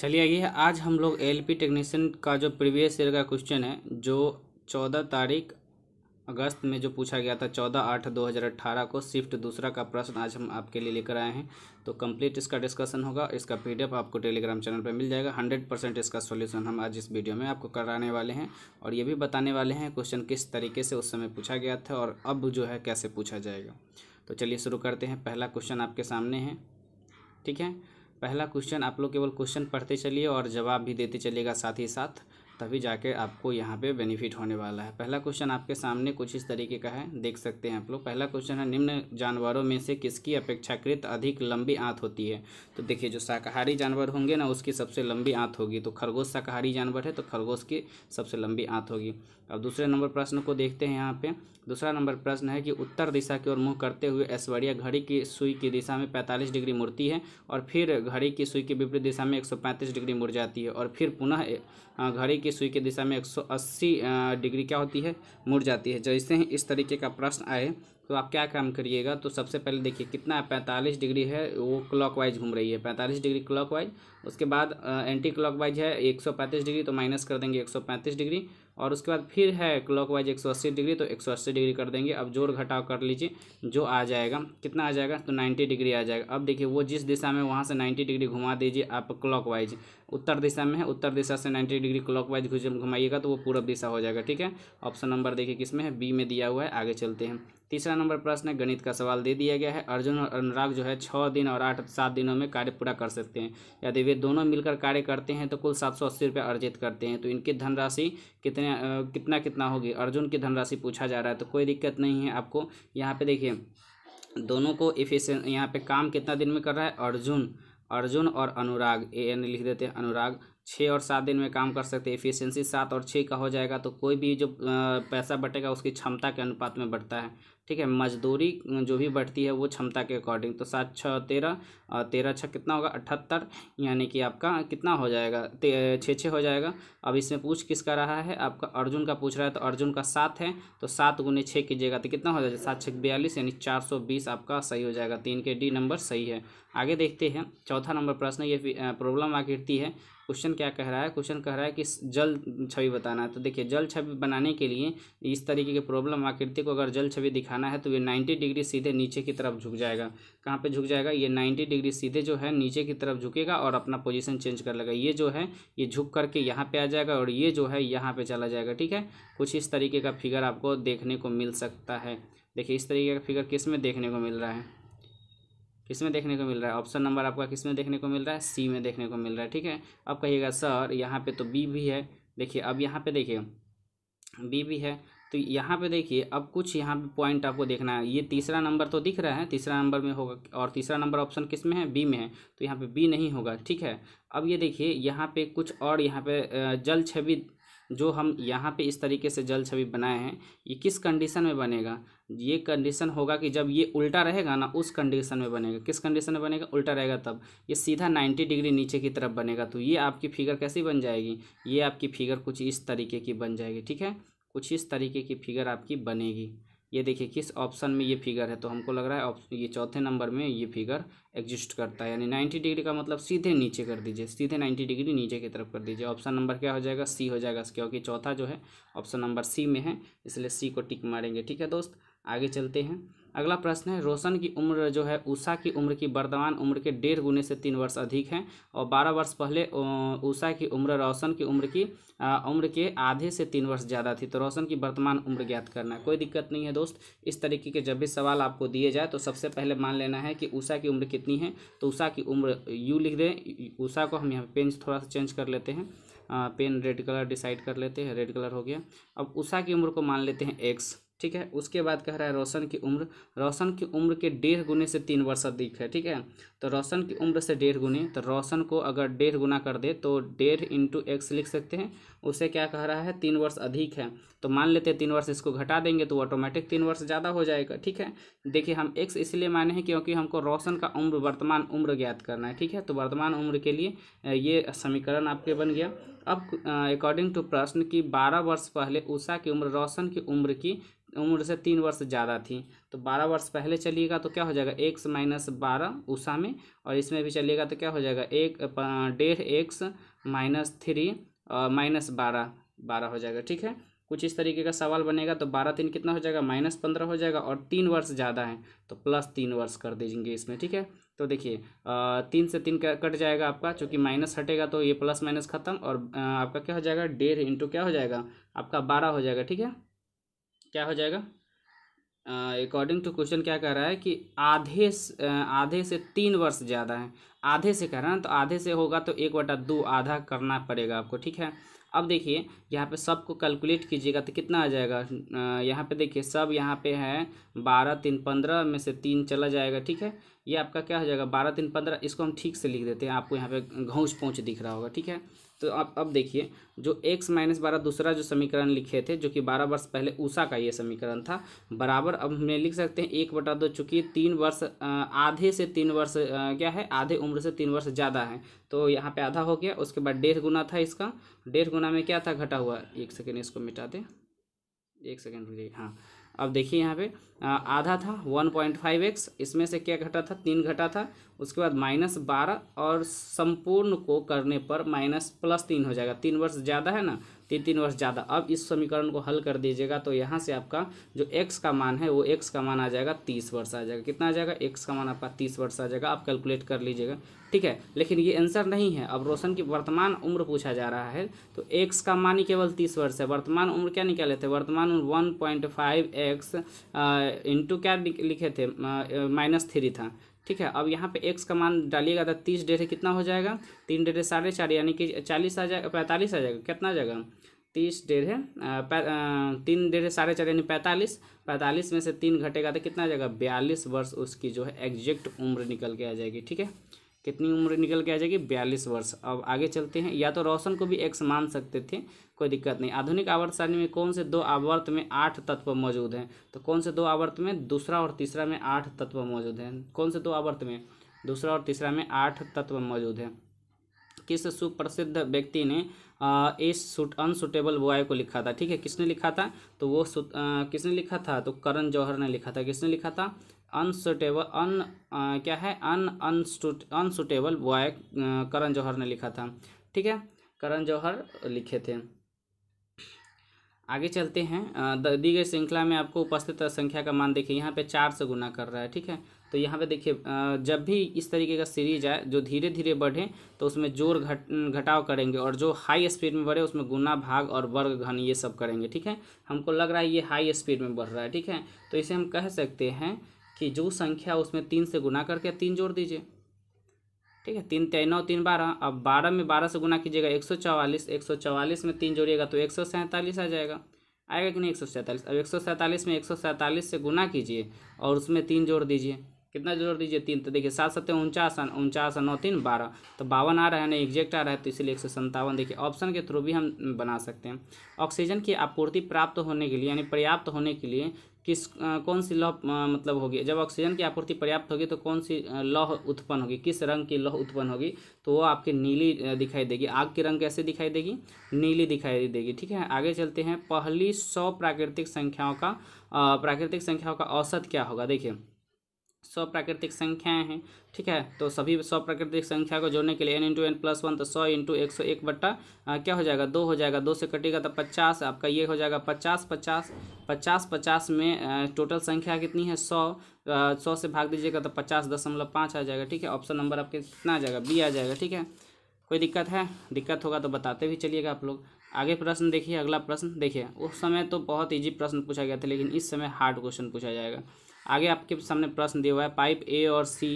चलिए आइए आज हम लोग एल पी टेक्नीशियन का जो प्रीवियस ईयर का क्वेश्चन है जो चौदह तारीख अगस्त में जो पूछा गया था चौदह आठ दो हज़ार अट्ठारह को शिफ्ट दूसरा का प्रश्न आज हम आपके लिए लेकर आए हैं तो कंप्लीट इसका डिस्कशन होगा इसका पीडीएफ आपको टेलीग्राम चैनल पर मिल जाएगा हंड्रेड परसेंट इसका सॉल्यूशन हम आज इस वीडियो में आपको कराने वाले हैं और ये भी बताने वाले हैं क्वेश्चन किस तरीके से उस समय पूछा गया था और अब जो है कैसे पूछा जाएगा तो चलिए शुरू करते हैं पहला क्वेश्चन आपके सामने है ठीक है पहला क्वेश्चन आप लोग केवल क्वेश्चन पढ़ते चलिए और जवाब भी देते चलिएगा साथ ही साथ तभी जाके आपको यहाँ पे बेनिफिट होने वाला है पहला क्वेश्चन आपके सामने कुछ इस तरीके का है देख सकते हैं आप लोग पहला क्वेश्चन है निम्न जानवरों में से किसकी अपेक्षाकृत अधिक लंबी आँत होती है तो देखिए जो शाकाहारी जानवर होंगे ना उसकी सबसे लंबी आँत होगी तो खरगोश शाकाहारी जानवर है तो खरगोश की सबसे लंबी आँत होगी अब दूसरे नंबर प्रश्न को देखते हैं यहाँ पे दूसरा नंबर प्रश्न है कि उत्तर दिशा की ओर मुंह करते हुए ऐश्वर्या घड़ी की सुई की दिशा में 45 डिग्री मुड़ती है और फिर घड़ी की सुई की विपरीत दिशा में 135 डिग्री मुड़ जाती है और फिर पुनः घड़ी की सुई की दिशा में 180 डिग्री क्या होती है मुड़ जाती है जैसे ही इस तरीके का प्रश्न आए तो आप क्या काम करिएगा तो सबसे पहले देखिए कितना है पैंतालीस डिग्री है वो क्लॉकवाइज घूम रही है पैंतालीस डिग्री क्लॉकवाइज उसके बाद एंटी क्लॉकवाइज है एक सौ पैंतीस डिग्री तो माइनस कर देंगे एक सौ पैंतीस डिग्री और उसके बाद फिर है क्लॉक वाइज एक डिग्री तो एक डिग्री कर देंगे अब जोड़ घटाव कर लीजिए जो आ जाएगा कितना आ जाएगा तो नाइन्टी डिग्री आ जाएगा अब देखिए वो जिस दिशा में वहाँ से नाइन्टी डिग्री घुमा दीजिए आप क्लॉक वाइज उत्तर दिशा में है उत्तर दिशा से नाइन्टी डिग्री क्लॉक वाइज घुमाइएगा तो वो पूरब दिशा हो जाएगा ठीक है ऑप्शन नंबर देखिए किसमें है बी में दिया हुआ है आगे चलते हैं तीसरा नंबर प्रश्न है गणित का सवाल दे दिया गया है अर्जुन और अनुराग जो है छः दिन और आठ सात दिनों में कार्य पूरा कर सकते हैं यदि वे दोनों मिलकर कार्य करते हैं तो कुल सात सौ अस्सी रुपये अर्जित करते हैं तो इनकी धनराशि कितने कितना कितना होगी अर्जुन की धनराशि पूछा जा रहा है तो कोई दिक्कत नहीं है आपको यहाँ पर देखिए दोनों को इफिशें यहाँ पर काम कितना दिन में कर रहा है अर्जुन अर्जुन और अनुराग ए एन लिख देते हैं अनुराग छः और सात दिन में काम कर सकते हैं एफिशिएंसी सात और छः का हो जाएगा तो कोई भी जो पैसा बटेगा उसकी क्षमता के अनुपात में बढ़ता है ठीक है मजदूरी जो भी बढ़ती है वो क्षमता के अकॉर्डिंग तो सात छः तेरह और तेरह छः कितना होगा अठहत्तर यानी कि आपका कितना हो जाएगा छः छः हो जाएगा अब इसमें पूछ किसका रहा है आपका अर्जुन का पूछ रहा है तो अर्जुन का सात है तो सात गुने छः कीजिएगा तो कितना हो जाएगा सात छः बयालीस यानी चार सौ बीस आपका सही हो जाएगा तीन के डी नंबर सही है आगे देखते हैं चौथा नंबर प्रश्न ये प्रॉब्लम आकृति है क्वेश्चन क्या कह रहा है क्वेश्चन कह रहा है कि जल छवि बताना है तो देखिए जल छवि बनाने के लिए इस तरीके की प्रॉब्लम आकृति को अगर जल छवि दिखाना है तो ये नाइन्टी डिग्री सीधे नीचे की तरफ झुक जाएगा कहाँ पे झुक जाएगा ये नाइन्टी डिग्री सीधे जो है नीचे की तरफ झुकेगा और अपना पोजिशन चेंज कर लेगा ये जो है ये झुक करके यहाँ पर आ जाएगा और ये जो है यहाँ पर चला जाएगा ठीक है कुछ इस तरीके का फिगर आपको देखने को मिल सकता है देखिए इस तरीके का फिगर किस में देखने को मिल रहा है किस में देखने को मिल रहा है ऑप्शन नंबर आपका किस में देखने को मिल रहा है सी में देखने को मिल रहा है ठीक है अब कहिएगा सर यहाँ पे तो बी भी है देखिए अब यहाँ पे देखिए बी भी है तो यहाँ पे देखिए अब कुछ यहाँ पे पॉइंट आपको देखना है ये तीसरा नंबर तो दिख रहा है तीसरा नंबर में होगा और तीसरा नंबर ऑप्शन किस में है बी में है तो यहाँ पे बी नहीं होगा ठीक है अब ये देखिए यहाँ पे कुछ और यहाँ पे जल छवि जो हम यहाँ पे इस तरीके से जल छवि बनाए हैं ये किस कंडीशन में बनेगा ये कंडीशन होगा कि जब ये उल्टा रहेगा ना उस कंडीशन में बनेगा किस कंडीशन में बनेगा उल्टा रहेगा तब ये सीधा 90 डिग्री नीचे की तरफ बनेगा तो ये आपकी फिगर कैसी बन जाएगी ये आपकी फिगर कुछ इस तरीके की बन जाएगी ठीक है कुछ इस तरीके की फिगर आपकी बनेगी ये देखिए किस ऑप्शन में ये फिगर है तो हमको लग रहा है ये चौथे नंबर में ये फिगर एग्जिस्ट करता है यानी नाइन्टी डिग्री का मतलब सीधे नीचे कर दीजिए सीधे नाइन्टी डिग्री नीचे की तरफ कर दीजिए ऑप्शन नंबर क्या हो जाएगा सी हो जाएगा क्योंकि चौथा जो है ऑप्शन नंबर सी में है इसलिए सी को टिक मारेंगे ठीक है दोस्त आगे चलते हैं अगला प्रश्न है रोशन की उम्र जो है उषा की उम्र की वर्तमान उम्र के डेढ़ गुने से तीन वर्ष अधिक है और बारह वर्ष पहले उषा की उम्र रोशन की उम्र की उम्र के आधे से तीन वर्ष ज़्यादा थी तो रोशन की वर्तमान उम्र ज्ञात करना है कोई दिक्कत नहीं है दोस्त इस तरीके के जब भी सवाल आपको दिए जाए तो सबसे पहले मान लेना है कि उषा की उम्र कितनी है तो उषा की उम्र यू लिख दें उषा को हम यहाँ पेन थोड़ा सा चेंज कर लेते हैं पेन रेड कलर डिसाइड कर लेते हैं रेड कलर हो गया अब उषा की उम्र को मान लेते हैं एक्स ठीक है उसके बाद कह रहा है रोशन की उम्र रोशन की उम्र के डेढ़ गुने से तीन वर्ष अधिक है ठीक है तो रोशन की उम्र से डेढ़ गुने तो रोशन को अगर डेढ़ गुना कर दे तो डेढ़ इंटू एक्स लिख सकते हैं उसे क्या कह रहा है तीन वर्ष अधिक है तो मान लेते हैं तीन वर्ष इसको घटा देंगे तो ऑटोमेटिक तीन वर्ष ज़्यादा हो जाएगा ठीक है देखिए हम एक्स इसलिए माने हैं क्योंकि हमको रोशन का उम्र वर्तमान उम्र ज्ञात करना है ठीक है तो वर्तमान उम्र के लिए ये समीकरण आपके बन गया अब अकॉर्डिंग टू प्रश्न की बारह वर्ष पहले उषा की उम्र रोशन की उम्र की उम्र से तीन वर्ष ज़्यादा थी तो बारह वर्ष पहले चलिएगा तो क्या हो जाएगा एक्स माइनस बारह उषा में और इसमें भी चलिएगा तो क्या हो जाएगा एक डेढ़ एक्स माइनस थ्री माइनस बारह बारह हो जाएगा ठीक है कुछ इस तरीके का सवाल बनेगा तो बारह तीन कितना हो जाएगा माइनस पंद्रह हो जाएगा और तीन वर्ष ज़्यादा है तो प्लस तीन वर्ष कर देंगे इसमें ठीक है तो देखिए तीन से तीन कट जाएगा आपका चूँकि माइनस हटेगा तो ये प्लस माइनस खत्म और आपका क्या हो जाएगा डेढ़ इंटू क्या हो जाएगा आपका बारह हो जाएगा ठीक है क्या हो जाएगा अकॉर्डिंग टू क्वेश्चन क्या कह रहा है कि आधे आधे से तीन वर्ष ज़्यादा है आधे से कह रहा है ना तो आधे से होगा तो एक बटा दो आधा करना पड़ेगा आपको ठीक है अब देखिए यहाँ पे सब को कैलकुलेट कीजिएगा तो कितना आ जाएगा यहाँ पे देखिए सब यहाँ पे है बारह तीन पंद्रह में से तीन चला जाएगा ठीक है ये आपका क्या हो जाएगा बारह तीन पंद्रह इसको हम ठीक से लिख देते हैं आपको यहाँ पे घूस पहुँच दिख रहा होगा ठीक है तो आप अब देखिए जो एक्स माइनस बारह दूसरा जो समीकरण लिखे थे जो कि बारह वर्ष पहले ऊषा का ये समीकरण था बराबर अब हमने लिख सकते हैं एक बटा दो चूँकि तीन वर्ष आधे से तीन वर्ष क्या है आधे उम्र से तीन वर्ष ज़्यादा है तो यहाँ पे आधा हो गया उसके बाद डेढ़ गुना था इसका डेढ़ गुना में क्या था घटा हुआ एक सेकेंड इसको मिटा दें एक सेकेंड हाँ अब देखिए यहाँ पे आधा था वन पॉइंट फाइव एक्स इसमें से क्या घटा था तीन घटा था उसके बाद माइनस बारह और संपूर्ण को करने पर माइनस प्लस तीन हो जाएगा तीन वर्ष ज़्यादा है ना तीन तीन वर्ष ज़्यादा अब इस समीकरण को हल कर दीजिएगा तो यहाँ से आपका जो एक्स का मान है वो एक्स का मान आ जाएगा तीस वर्ष आ जाएगा कितना आ जाएगा एक्स का मान आपका तीस वर्ष आ जाएगा आप कैलकुलेट कर लीजिएगा ठीक है लेकिन ये आंसर नहीं है अब रोशन की वर्तमान उम्र पूछा जा रहा है तो एक्स का मान ही केवल तीस वर्ष है वर्तमान उम्र क्या निकाले थे वर्तमान उम्र one point five x into क्या लिखे थे माइनस थ्री था ठीक है अब यहाँ पे एक्स का मान डालिएगा तो तीस डेढ़ कितना हो जाएगा तीन डेढ़ साढ़े चार यानी कि चालीस आ जाएगा पैंतालीस आ जाएगा कितना आ जाएगा तीस डेढ़ तीन डेढ़ साढ़े चार यानी पैंतालीस पैंतालीस में से तीन घटेगा तो कितना आ जाएगा बयालीस वर्ष उसकी जो है एग्जैक्ट उम्र निकल के आ जाएगी ठीक है कितनी उम्र निकल के आ जाएगी बयालीस वर्ष अब आगे चलते हैं या तो रोशन को भी एक्स मान सकते थे कोई दिक्कत नहीं आधुनिक आवर्त सारणी में कौन से दो आवर्त में आठ तत्व मौजूद हैं तो कौन से दो आवर्त में दूसरा और तीसरा में आठ तत्व मौजूद हैं कौन से दो आवर्त में दूसरा और तीसरा में आठ तत्व मौजूद हैं किस सुप्रसिद्ध व्यक्ति ने इस सुट अनसुटेबल बॉय को लिखा था ठीक है किसने लिखा था तो वो आ, किसने लिखा था तो करण जौहर ने लिखा था किसने लिखा था अनसुटेबल अन क्या है अन अनसुटेबल बॉय करण जौहर ने लिखा था ठीक है करण जौहर लिखे थे आगे चलते हैं दी गई श्रृंखला में आपको उपस्थित संख्या का मान देखिए यहाँ पे चार से गुना कर रहा है ठीक है तो यहाँ पे देखिए जब भी इस तरीके का सीरीज आए जो धीरे धीरे बढ़े तो उसमें जोर घट घटाव करेंगे और जो हाई स्पीड में बढ़े उसमें गुना भाग और वर्ग घन ये सब करेंगे ठीक है हमको लग रहा है ये हाई स्पीड में बढ़ रहा है ठीक है तो इसे हम कह सकते हैं कि जो संख्या उसमें तीन से गुना करके तीन जोड़ दीजिए ठीक है तीन तेई नौ तीन बारह अब बारह में बारह से गुना कीजिएगा एक सौ चवालीस एक सौ चवालीस में तीन जोड़िएगा तो एक सौ सैंतालीस आ जाएगा आएगा कि नहीं एक सौ सैंतालीस अब एक सौ सैंतालीस में एक सौ सैंतालीस से गुना कीजिए और उसमें तीन जोड़ दीजिए कितना जोड़ दीजिए तीन तो देखिए सात सत्य उनचास उनचास नौ तीन बारह तो बावन आ रहा है ना एग्जैक्ट आ रहा है तो इसलिए एक सौ संतावन देखिए ऑप्शन के थ्रू भी हम बना सकते हैं ऑक्सीजन की आपूर्ति प्राप्त होने के लिए यानी पर्याप्त होने के लिए किस कौन सी लौह मतलब होगी जब ऑक्सीजन की आपूर्ति पर्याप्त होगी तो कौन सी लौह उत्पन्न होगी किस रंग की लौह उत्पन्न होगी तो वो आपकी नीली दिखाई देगी आग की रंग कैसे दिखाई देगी नीली दिखाई देगी ठीक है आगे चलते हैं पहली सौ प्राकृतिक संख्याओं का प्राकृतिक संख्याओं का औसत क्या होगा देखिए सौ प्राकृतिक संख्याएं हैं ठीक है तो सभी सौ प्राकृतिक संख्या को जोड़ने के लिए n into n plus one तो सौ इंटू एक सौ एक बट्टा क्या हो जाएगा दो हो जाएगा दो से कटेगा तो पचास आपका ये हो जाएगा पचास पचास पचास पचास में टोटल संख्या कितनी है सौ सौ से भाग दीजिएगा तो पचास दशमलव पाँच आ जाएगा ठीक है ऑप्शन नंबर आपके कितना आ जाएगा बी आ जाएगा ठीक है कोई दिक्कत है दिक्कत होगा तो बताते भी चलिएगा आप लोग आगे प्रश्न देखिए अगला प्रश्न देखिए उस समय तो बहुत ईजी प्रश्न पूछा गया था लेकिन इस समय हार्ड क्वेश्चन पूछा जाएगा आगे आपके सामने प्रश्न दिया हुआ है पाइप ए और सी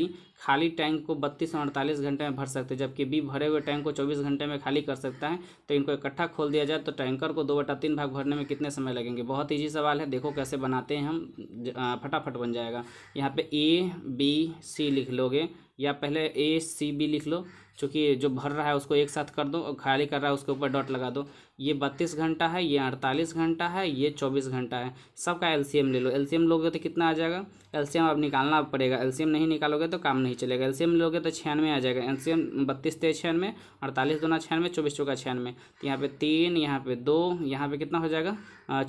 खाली टैंक को बत्तीस और अड़तालीस घंटे में भर सकते हैं जबकि बी भरे हुए टैंक को चौबीस घंटे में खाली कर सकता है तो इनको इकट्ठा खोल दिया जाए तो टैंकर को दो बटा तीन भाग भरने में कितने समय लगेंगे बहुत ईजी सवाल है देखो कैसे बनाते हैं हम फटाफट बन जाएगा यहाँ पे ए बी सी लिख लोगे या पहले ए सी बी लिख लो चूँकि जो भर रहा है उसको एक साथ कर दो और खाली कर रहा है उसके ऊपर डॉट लगा दो ये बत्तीस घंटा है ये अड़तालीस घंटा है ये चौबीस घंटा है सबका एलसीएम ले लो एलसीएम लोगे तो कितना आ जाएगा एलसीएम अब निकालना पड़ेगा एलसीएम नहीं निकालोगे तो काम नहीं चलेगा एलसीएम लोगे तो छियानवे आ जाएगा एलसीएम बत्तीस तेज छियानवे अड़तालीस दोना छियानवे चौबीस चौका छियानवे तो यहाँ पे तीन यहाँ पे दो यहाँ पे कितना हो जाएगा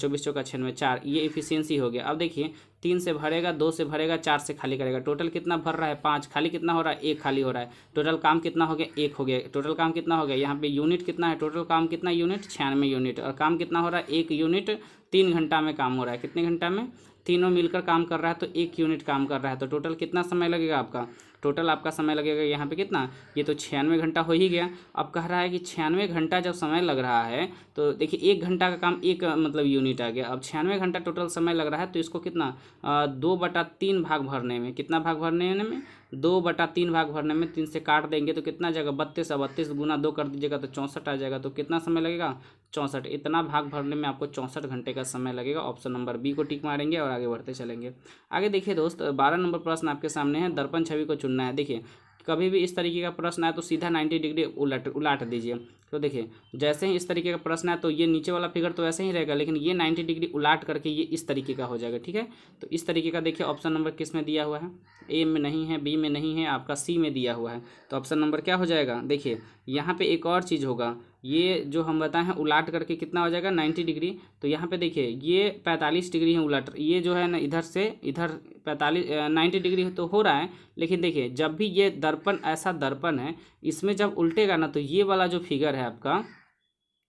चौबीस चौका छियानवे चार ये इफिशियंसी हो गया अब देखिए तीन से भरेगा दो से भरेगा चार से खाली करेगा टोटल कितना भर रहा है पाँच खाली कितना हो रहा है एक खाली हो रहा है टोटल काम कितना हो गया एक हो गया टोटल काम कितना हो गया यहाँ पे यूनिट कितना है टोटल काम कितना यूनिट छियानवे यूनिट और काम कितना हो रहा है एक यूनिट तीन घंटा में काम हो रहा है कितने घंटा में तीनों मिलकर काम कर रहा है तो एक यूनिट काम कर रहा है तो टोटल कितना समय लगेगा आपका टोटल आपका समय लगेगा यहाँ पे कितना ये तो छियानवे घंटा हो ही गया अब कह रहा है कि छियानवे घंटा जब समय लग रहा है तो देखिए एक घंटा का काम एक मतलब यूनिट आ गया अब छियानवे घंटा टोटल समय लग रहा है तो इसको कितना आ, दो बटा तीन भाग भरने में कितना भाग भरने में दो बटा तीन भाग भरने में तीन से काट देंगे तो कितना जाएगा बत्तीस और बत्तीस गुना दो कर दीजिएगा तो चौंसठ आ जाएगा तो कितना समय लगेगा चौंसठ इतना भाग भरने में आपको चौंसठ घंटे का समय लगेगा ऑप्शन नंबर बी को टिक मारेंगे और आगे बढ़ते चलेंगे आगे देखिए दोस्त बारह नंबर प्रश्न आपके सामने है दर्पण छवि को चुनना है देखिए कभी भी इस तरीके का प्रश्न आए तो सीधा नाइन्टी डिग्री उलट उलाट दीजिए तो देखिए जैसे ही इस तरीके का प्रश्न है तो ये नीचे वाला फिगर तो ऐसे ही रहेगा लेकिन ये नाइन्टी डिग्री उलाट करके ये इस तरीके का हो जाएगा ठीक है तो इस तरीके का देखिए ऑप्शन नंबर किस में दिया हुआ है ए में नहीं है बी में नहीं है आपका सी में दिया हुआ है तो ऑप्शन नंबर क्या हो जाएगा देखिए यहाँ पर एक और चीज़ होगा ये जो हम बताए हैं उलाट करके कितना हो जाएगा नाइन्टी डिग्री तो यहाँ पे देखिए ये पैंतालीस डिग्री है उलट ये जो है ना इधर से इधर पैंतालीस नाइन्टी डिग्री तो हो रहा है लेकिन देखिए जब भी ये दर्पण ऐसा दर्पण है इसमें जब उल्टेगा ना तो ये वाला जो फिगर है आपका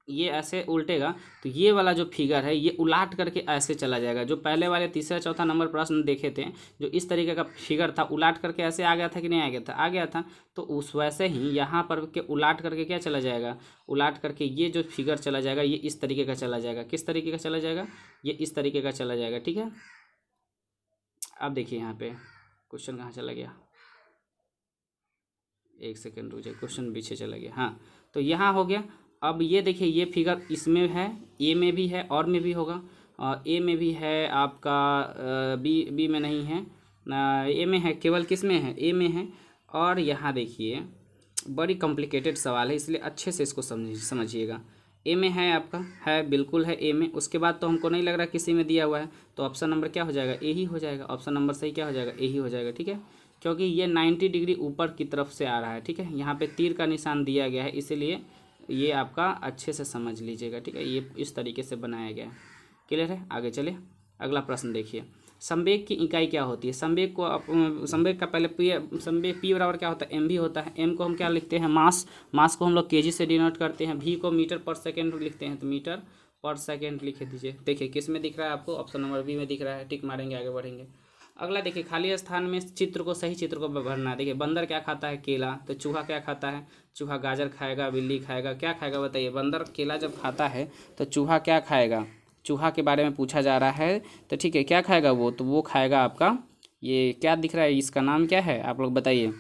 ये ऐसे उल्टेगा तो ये वाला जो फिगर है ये उलाट करके ऐसे चला जाएगा जो पहले वाले तीसरा चौथा नंबर प्रश्न देखे थे जो इस तरीके का फिगर था उलाट करके ऐसे आ गया था कि नहीं आ गया था आ गया था तो उस वैसे ही यहाँ पर के उलाट करके क्या चला जाएगा उलाट करके ये जो फिगर चला जाएगा ये इस तरीके का चला जाएगा किस तरीके का चला जाएगा ये इस तरीके का चला जाएगा ठीक है अब देखिए यहाँ पे क्वेश्चन कहाँ चला गया एक सेकेंड रुक जाए क्वेश्चन पीछे चला गया हाँ तो यहाँ हो गया अब ये देखिए ये फिगर इसमें है ए में भी है और में भी होगा और ए में भी है आपका बी बी में नहीं है ए में है केवल किस में है ए में है और यहाँ देखिए बड़ी कॉम्प्लिकेटेड सवाल है इसलिए अच्छे से इसको समझ समझिएगा ए में है आपका है बिल्कुल है ए में उसके बाद तो हमको नहीं लग रहा किसी में दिया हुआ है तो ऑप्शन नंबर क्या हो जाएगा ए ही हो जाएगा ऑप्शन नंबर सही क्या हो जाएगा ए ही हो जाएगा ठीक है क्योंकि ये नाइन्टी डिग्री ऊपर की तरफ से आ रहा है ठीक है यहाँ पे तीर का निशान दिया गया है इसीलिए ये आपका अच्छे से समझ लीजिएगा ठीक है ये इस तरीके से बनाया गया है क्लियर है आगे चले अगला प्रश्न देखिए संवेग की इकाई क्या होती है संवेग को आप संवेग का पहले पी संवेग पी बराबर क्या होता है एम भी होता है एम को हम क्या लिखते हैं मास मास को हम लोग जी से डिनोट करते हैं भी को मीटर पर सेकेंड लिखते हैं तो मीटर पर सेकेंड लिख दीजिए देखिए किस में दिख रहा है आपको ऑप्शन नंबर बी में दिख रहा है टिक मारेंगे आगे बढ़ेंगे अगला देखिए खाली स्थान में चित्र को सही चित्र को भरना है देखिए बंदर क्या खाता है केला तो चूहा क्या खाता है चूहा गाजर खाएगा बिल्ली खाएगा क्या खाएगा बताइए बंदर केला जब खाता है तो चूहा क्या खाएगा चूहा के बारे में पूछा जा रहा है तो ठीक है क्या खाएगा वो तो वो खाएगा आपका ये क्या दिख रहा है इसका नाम क्या है आप लोग बताइए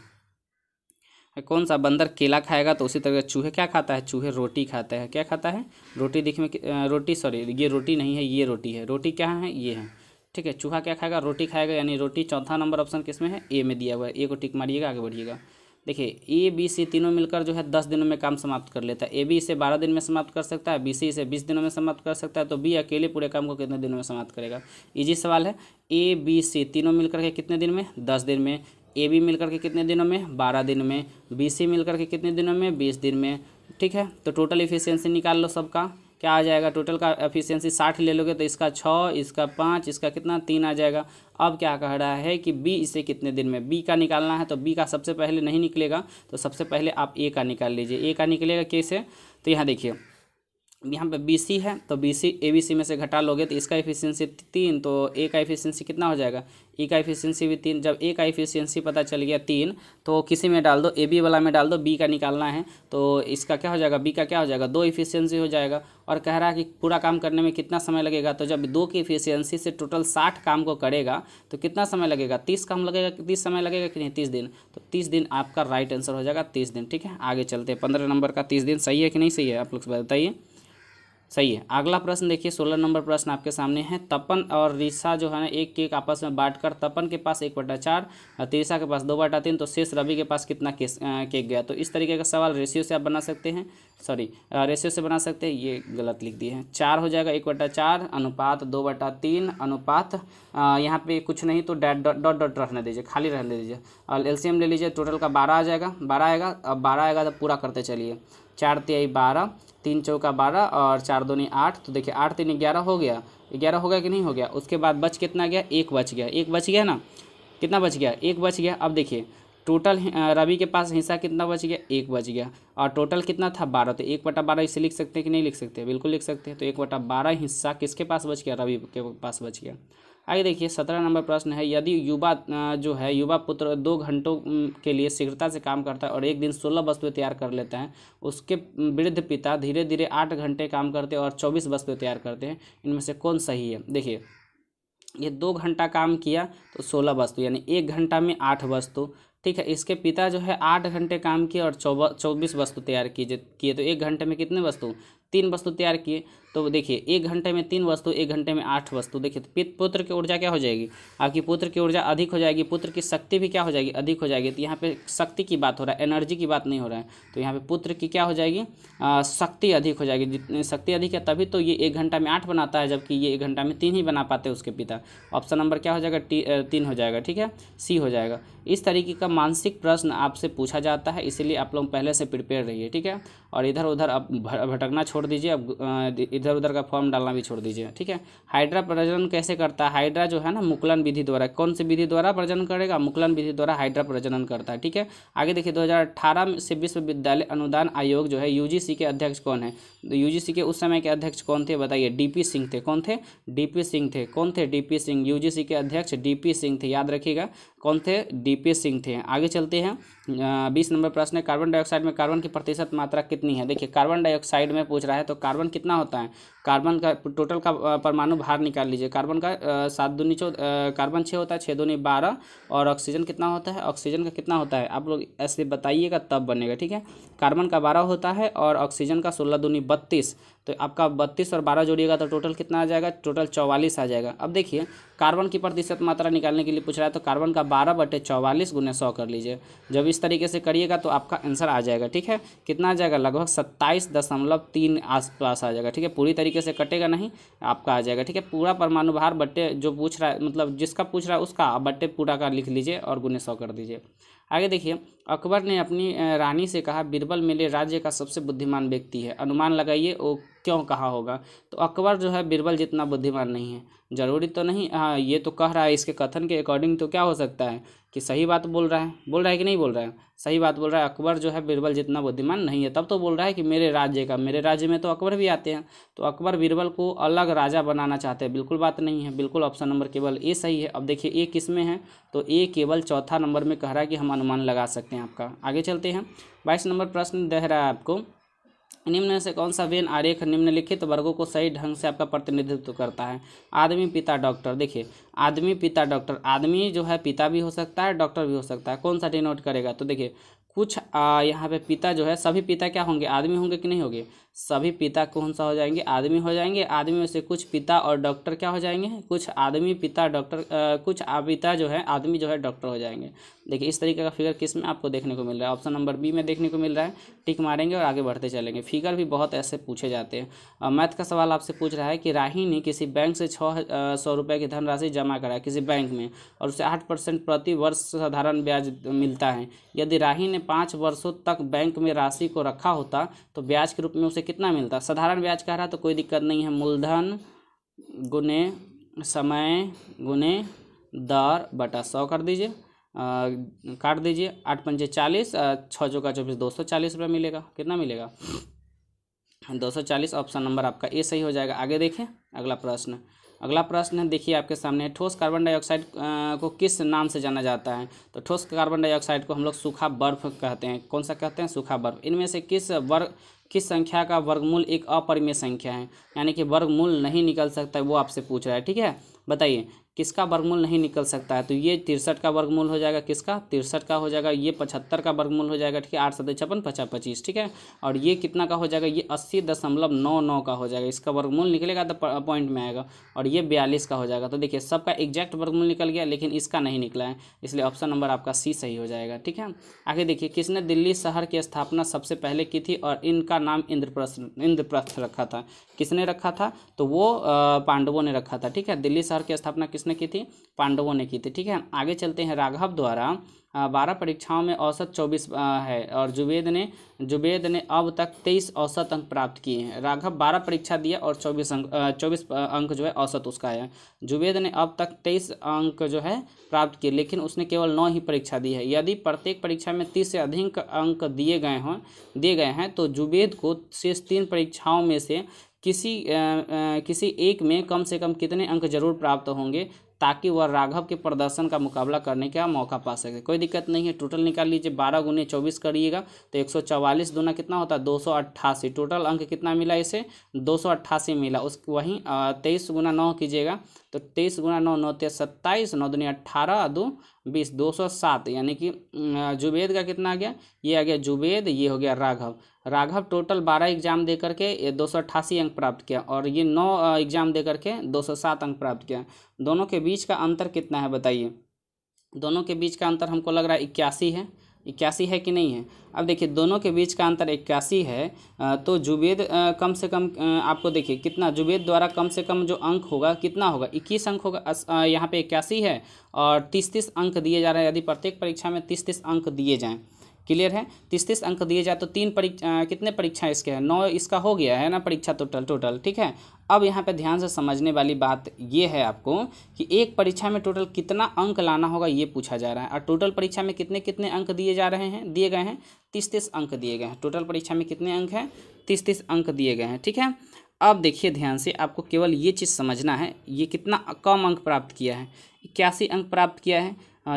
कौन सा बंदर केला खाएगा तो उसी तरह चूहे क्या खाता है चूहे रोटी खाता है क्या खाता है रोटी दिख में रोटी सॉरी ये रोटी नहीं है ये रोटी है रोटी क्या है ये है ठीक है चूहा क्या खाएगा रोटी खाएगा यानी रोटी चौथा नंबर ऑप्शन किस में है ए में दिया हुआ है ए को टिक मारिएगा आगे बढ़िएगा देखिए ए बी सी तीनों मिलकर जो है दस दिनों में काम समाप्त कर लेता है ए बी इसे बारह दिन में समाप्त कर सकता है बी सी इसे बीस दिनों में समाप्त कर सकता है तो बी अकेले पूरे काम को कितने दिनों में समाप्त करेगा इजी सवाल है ए बी सी तीनों मिलकर के कितने दिन में दस दिन में ए बी मिलकर के कितने दिनों में बारह दिन में बी सी मिलकर के कितने दिनों में बीस दिन में ठीक है तो टोटल इफिशियंसी निकाल लो सबका क्या आ जाएगा टोटल का एफिशिएंसी साठ ले लोगे तो इसका छः इसका पाँच इसका कितना तीन आ जाएगा अब क्या कह रहा है कि बी इसे कितने दिन में बी का निकालना है तो बी का सबसे पहले नहीं निकलेगा तो सबसे पहले आप ए का निकाल लीजिए ए का निकलेगा कैसे तो यहाँ देखिए यहाँ पे बी सी है तो B C A B C में से घटा लोगे तो इसका एफिशिएंसी तीन तो ए का एफिशिएंसी कितना हो जाएगा ई e का एफिशिएंसी भी तीन जब ए का एफिशिएंसी पता चल गया तीन तो किसी में डाल दो ए बी वाला में डाल दो बी का निकालना है तो इसका क्या हो जाएगा बी का क्या हो जाएगा दो एफिशिएंसी हो जाएगा और कह रहा है कि पूरा काम करने में कितना समय लगेगा तो जब दो की एफिशिएंसी से टोटल साठ काम को करेगा तो कितना समय लगेगा तीस काम लगेगा तीस समय लगेगा कि नहीं तीस दिन तो तीस दिन आपका राइट आंसर हो जाएगा तीस दिन ठीक है आगे चलते हैं पंद्रह नंबर का तीस दिन सही है कि नहीं सही है आप लोग बताइए सही है अगला प्रश्न देखिए सोलह नंबर प्रश्न आपके सामने है तपन और रिसा जो है ना एक केक आपस में बांटकर तपन के पास एक बटा चार और तिरसा के पास दो बटा तीन तो शेष रवि के पास कितना केस केक गया तो इस तरीके का सवाल रेशियो से आप बना सकते हैं सॉरी रेशियो से बना सकते हैं ये गलत लिख दिए हैं चार हो जाएगा एक बटा चार अनुपात दो बटा तीन अनुपात यहाँ पे कुछ नहीं तो डॉट डॉट डॉट रहने दीजिए खाली रहने दीजिए और एल ले लीजिए टोटल का बारह आ जाएगा बारह आएगा अब बारह आएगा तो पूरा करते चलिए चार तिहाई बारह तीन चौका बारह और चार दोनी आठ तो देखिए आठ तीन ग्यारह हो गया ग्यारह हो गया कि नहीं हो गया उसके बाद बच कितना गया एक बच गया एक बच गया ना कितना बच गया एक बच गया अब देखिए टोटल रवि के पास हिस्सा कितना बच गया एक बच गया और टोटल कितना था बारह तो एक बटा बारह इसे लिख सकते हैं कि नहीं लिख सकते बिल्कुल लिख सकते हैं तो एक बटा बारह हिस्सा किसके पास बच गया रवि के पास बच गया आगे देखिए सत्रह नंबर प्रश्न है यदि युवा जो है युवा पुत्र दो घंटों के लिए शीघ्रता से काम करता है और एक दिन सोलह वस्तुएं तैयार कर लेते हैं उसके वृद्ध पिता धीरे धीरे आठ घंटे काम करते हैं और चौबीस वस्तुएं तैयार करते हैं इनमें से कौन सही है देखिए ये दो घंटा काम किया तो सोलह वस्तु यानी एक घंटा में आठ वस्तु ठीक है इसके पिता जो है आठ घंटे काम किए और चौबीस वस्तु तैयार किए किए तो एक घंटे में कितने वस्तु तीन वस्तु तैयार किए तो देखिए एक घंटे में तीन वस्तु एक घंटे में आठ वस्तु देखिए तो पुत्र की ऊर्जा क्या हो जाएगी आपकी पुत्र की ऊर्जा अधिक हो जाएगी पुत्र की शक्ति भी क्या हो जाएगी अधिक हो जाएगी तो यहाँ पे शक्ति की बात हो रहा है एनर्जी की बात नहीं हो रहा है तो यहाँ पे पुत्र की क्या हो जाएगी शक्ति अधिक हो जाएगी जितनी शक्ति अधिक है तभी तो ये एक घंटा में आठ बनाता है जबकि ये एक घंटा में तीन ही बना पाते उसके पिता ऑप्शन नंबर क्या हो जाएगा टी तीन हो जाएगा ठीक है सी हो जाएगा इस तरीके का मानसिक प्रश्न आपसे पूछा जाता है इसीलिए आप लोग पहले से प्रिपेयर रहिए ठीक है और इधर उधर अब भटकना छोड़ दीजिए अब इधर उधर का फॉर्म डालना भी छोड़ दीजिए ठीक है हाइड्रा प्रजनन कैसे करता है हाइड्रा जो है ना मुकलन विधि द्वारा कौन सी विधि द्वारा प्रजनन करेगा मुकलन विधि द्वारा हाइड्रा प्रजनन करता है ठीक है आगे देखिए 2018 से विश्वविद्यालय अनुदान आयोग जो है यू के अध्यक्ष कौन है यूजीसी तो के उस समय के अध्यक्ष कौन थे बताइए डीपी सिंह थे कौन थे डीपी सिंह थे कौन थे डीपी सिंह यूजीसी के अध्यक्ष डीपी सिंह थे याद रखिएगा कौन थे डीपी सिंह थे आगे चलते हैं बीस नंबर प्रश्न है कार्बन डाइऑक्साइड में कार्बन की प्रतिशत मात्रा कितनी है देखिए कार्बन डाइऑक्साइड में पूछ रहा है तो कार्बन कितना होता है कार्बन का टोटल का परमाणु भार निकाल लीजिए कार्बन का सात दूनी चौ कार्बन छः होता है छः दूनी बारह और ऑक्सीजन कितना होता है ऑक्सीजन का कितना होता है आप लोग ऐसे बताइएगा तब बनेगा ठीक है कार्बन का बारह होता है और ऑक्सीजन का सोलह दूनी बत्तीस तो आपका बत्तीस और बारह जोड़िएगा तो टोटल कितना आ जाएगा टोटल चौवालीस आ जाएगा अब देखिए कार्बन की प्रतिशत मात्रा निकालने के लिए पूछ रहा है तो कार्बन का बारह बटे चौवालीस गुने सौ कर लीजिए जब इस तरीके से करिएगा तो आपका आंसर आ जाएगा ठीक है कितना आ जाएगा लगभग सत्ताईस दशमलव तीन पास आ जाएगा ठीक है पूरी तरीके से कटेगा नहीं आपका आ जाएगा ठीक है पूरा परमाणु भार बट्टे जो पूछ रहा है मतलब जिसका पूछ रहा है उसका बट्टे पूरा का लिख लीजिए और गुने सौ कर दीजिए आगे देखिए अकबर ने अपनी रानी से कहा बीरबल मेरे राज्य का सबसे बुद्धिमान व्यक्ति है अनुमान लगाइए वो क्यों कहा होगा तो अकबर जो है बीरबल जितना बुद्धिमान नहीं है ज़रूरी तो नहीं हाँ ये तो कह रहा है इसके कथन के अकॉर्डिंग तो क्या हो सकता है कि सही बात बोल रहा है बोल रहा है कि नहीं बोल रहा है सही बात बोल रहा है अकबर जो है बीरबल जितना बुद्धिमान नहीं है तब तो बोल रहा है कि मेरे राज्य का मेरे राज्य में तो अकबर भी आते हैं तो अकबर बीरबल को अलग राजा बनाना चाहते हैं बिल्कुल बात नहीं है बिल्कुल ऑप्शन नंबर केवल ए सही है अब देखिए ए किस में है तो ए केवल चौथा नंबर में कह रहा है कि हम अनुमान लगा सकते हैं आपका आगे चलते हैं बाईस नंबर प्रश्न दे रहा है आपको निम्न से कौन सा वेन आरेख निम्नलिखित तो वर्गों को सही ढंग से आपका प्रतिनिधित्व करता है आदमी पिता डॉक्टर देखिए आदमी पिता डॉक्टर आदमी जो है पिता भी हो सकता है डॉक्टर भी हो सकता है कौन सा डिनोट करेगा तो देखिए कुछ यहाँ पे पिता जो है सभी पिता क्या होंगे आदमी होंगे कि नहीं होंगे सभी पिता कौन सा हो जाएंगे आदमी हो जाएंगे आदमी में से कुछ पिता और डॉक्टर क्या हो जाएंगे कुछ आदमी पिता डॉक्टर कुछ पिता जो है आदमी जो है डॉक्टर हो जाएंगे देखिए इस तरीके का फिगर किस में आपको देखने को मिल रहा है ऑप्शन नंबर बी में देखने को मिल रहा है टिक मारेंगे और आगे बढ़ते चलेंगे फिगर भी बहुत ऐसे पूछे जाते हैं मैथ का सवाल आपसे पूछ रहा है कि राही ने किसी बैंक से छः सौ रुपये की धनराशि जमा कराया किसी बैंक में और उसे आठ परसेंट प्रति वर्ष साधारण ब्याज मिलता है यदि राही ने पाँच वर्षों तक बैंक में राशि को रखा होता तो ब्याज के रूप में उसे कितना मिलता साधारण ब्याज कह रहा तो कोई दिक्कत नहीं है मूलधन गुने समय गुने दर बटा सौ कर दीजिए काट दीजिए आठ पंचे चालीस छः चौका चौबीस दो सौ चालीस रुपये मिलेगा कितना मिलेगा दो सौ चालीस ऑप्शन नंबर आपका ए सही हो जाएगा आगे देखें अगला प्रश्न अगला प्रश्न है देखिए आपके सामने ठोस कार्बन डाइऑक्साइड को किस नाम से जाना जाता है तो ठोस कार्बन डाइऑक्साइड को हम लोग सूखा बर्फ कहते हैं कौन सा कहते हैं सूखा बर्फ इनमें से किस वर्ग किस संख्या का वर्गमूल एक अपरिमेय संख्या है यानी कि वर्गमूल नहीं निकल सकता वो आपसे पूछ रहा है ठीक है बताइए किसका वर्गमूल नहीं निकल सकता है तो ये तिरसठ का वर्गमूल हो जाएगा किसका तिरसठ का हो जाएगा ये पचहत्तर का वर्गमूल हो जाएगा ठीक है आठ सतह छप्पन पचास पच्चीस ठीक है और ये कितना का हो जाएगा ये अस्सी दशमलव नौ नौ का हो जाएगा इसका वर्गमूल निकलेगा तो पॉइंट में आएगा और ये बयालीस का हो जाएगा तो देखिए सबका एग्जैक्ट वर्गमूल निकल गया लेकिन इसका नहीं निकला है इसलिए ऑप्शन नंबर आपका सी सही हो जाएगा ठीक है आगे देखिए किसने दिल्ली शहर की स्थापना सबसे पहले की थी और इनका नाम इंद्रप्रस्थ इंद्रप्रस्थ रखा था किसने रखा था तो वो पांडवों ने रखा था ठीक है दिल्ली शहर की स्थापना किस किसने की थी पांडवों ने की थी ठीक है आगे चलते हैं राघव द्वारा बारह परीक्षाओं में औसत चौबीस है और जुबेद ने जुबेद ने अब तक तेईस औसत अंक प्राप्त किए हैं राघव बारह परीक्षा दिया और चौबीस अंक चौबीस अंक जो है औसत उसका है जुबेद ने अब तक तेईस अंक जो है प्राप्त किए लेकिन उसने केवल नौ ही परीक्षा दी है यदि प्रत्येक परीक्षा में तीस से अधिक अंक दिए गए हों दिए गए हैं तो जुबेद को शेष तीन परीक्षाओं में से किसी आ, आ, किसी एक में कम से कम कितने अंक जरूर प्राप्त होंगे ताकि वह राघव के प्रदर्शन का मुकाबला करने का मौका पा सके कोई दिक्कत नहीं है टोटल निकाल लीजिए बारह गुने चौबीस करिएगा तो एक सौ चवालीस दूना कितना होता है दो सौ अट्ठासी टोटल अंक कितना मिला इसे दो सौ अट्ठासी मिला उस वहीं तेईस गुना नौ कीजिएगा तो तेईस गुना नौ नौ तेईस सत्ताईस नौ दुनिया अट्ठारह दो बीस दो सौ सात यानी कि जुबेद का कितना आ गया ये आ गया जुबेद ये हो गया राघव राघव टोटल बारह एग्जाम दे करके ये दो सौ अट्ठासी अंक प्राप्त किया और ये नौ एग्जाम दे करके दो सौ सात अंक प्राप्त किया दोनों के बीच का अंतर कितना है बताइए दोनों के बीच का अंतर हमको लग रहा है इक्यासी है इक्यासी है कि नहीं है अब देखिए दोनों के बीच का अंतर इक्यासी है तो जुबेद कम से कम आपको देखिए कितना जुबेद द्वारा कम से कम जो अंक होगा कितना होगा इक्कीस अंक होगा यहाँ पे इक्यासी है और तीस तीस अंक दिए जा रहे हैं यदि प्रत्येक परीक्षा में तीस तीस अंक दिए जाएँ क्लियर है तीस तीस अंक दिए जाए तो तीन परीक्षा कितने परीक्षा इसके हैं नौ इसका हो गया है ना परीक्षा टोटल टोटल ठीक है अब यहाँ पे ध्यान से समझने वाली बात ये है आपको कि एक परीक्षा में टोटल कितना अंक लाना होगा ये पूछा जा रहा है और टोटल परीक्षा में कितने कितने अंक दिए जा रहे हैं दिए गए हैं तीस तीस अंक दिए गए हैं टोटल परीक्षा में कितने अंक हैं तीस तीस अंक दिए गए हैं ठीक है अब देखिए ध्यान से आपको केवल ये चीज़ समझना है ये कितना कम अंक प्राप्त किया है इक्यासी अंक प्राप्त किया है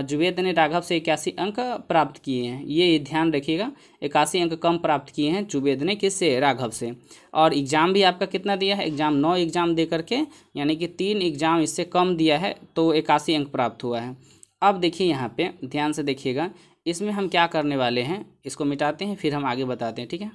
जुवेद ने राघव से इक्यासी अंक प्राप्त किए हैं ये ध्यान रखिएगा इक्यासी अंक कम प्राप्त किए हैं जुवेद ने किससे राघव से और एग्ज़ाम भी आपका कितना दिया है एग्ज़ाम नौ एग्ज़ाम दे करके यानी कि तीन एग्ज़ाम इससे कम दिया है तो इक्यासी अंक प्राप्त हुआ है अब देखिए यहाँ पे ध्यान से देखिएगा इसमें हम क्या करने वाले हैं इसको मिटाते हैं फिर हम आगे बताते हैं ठीक है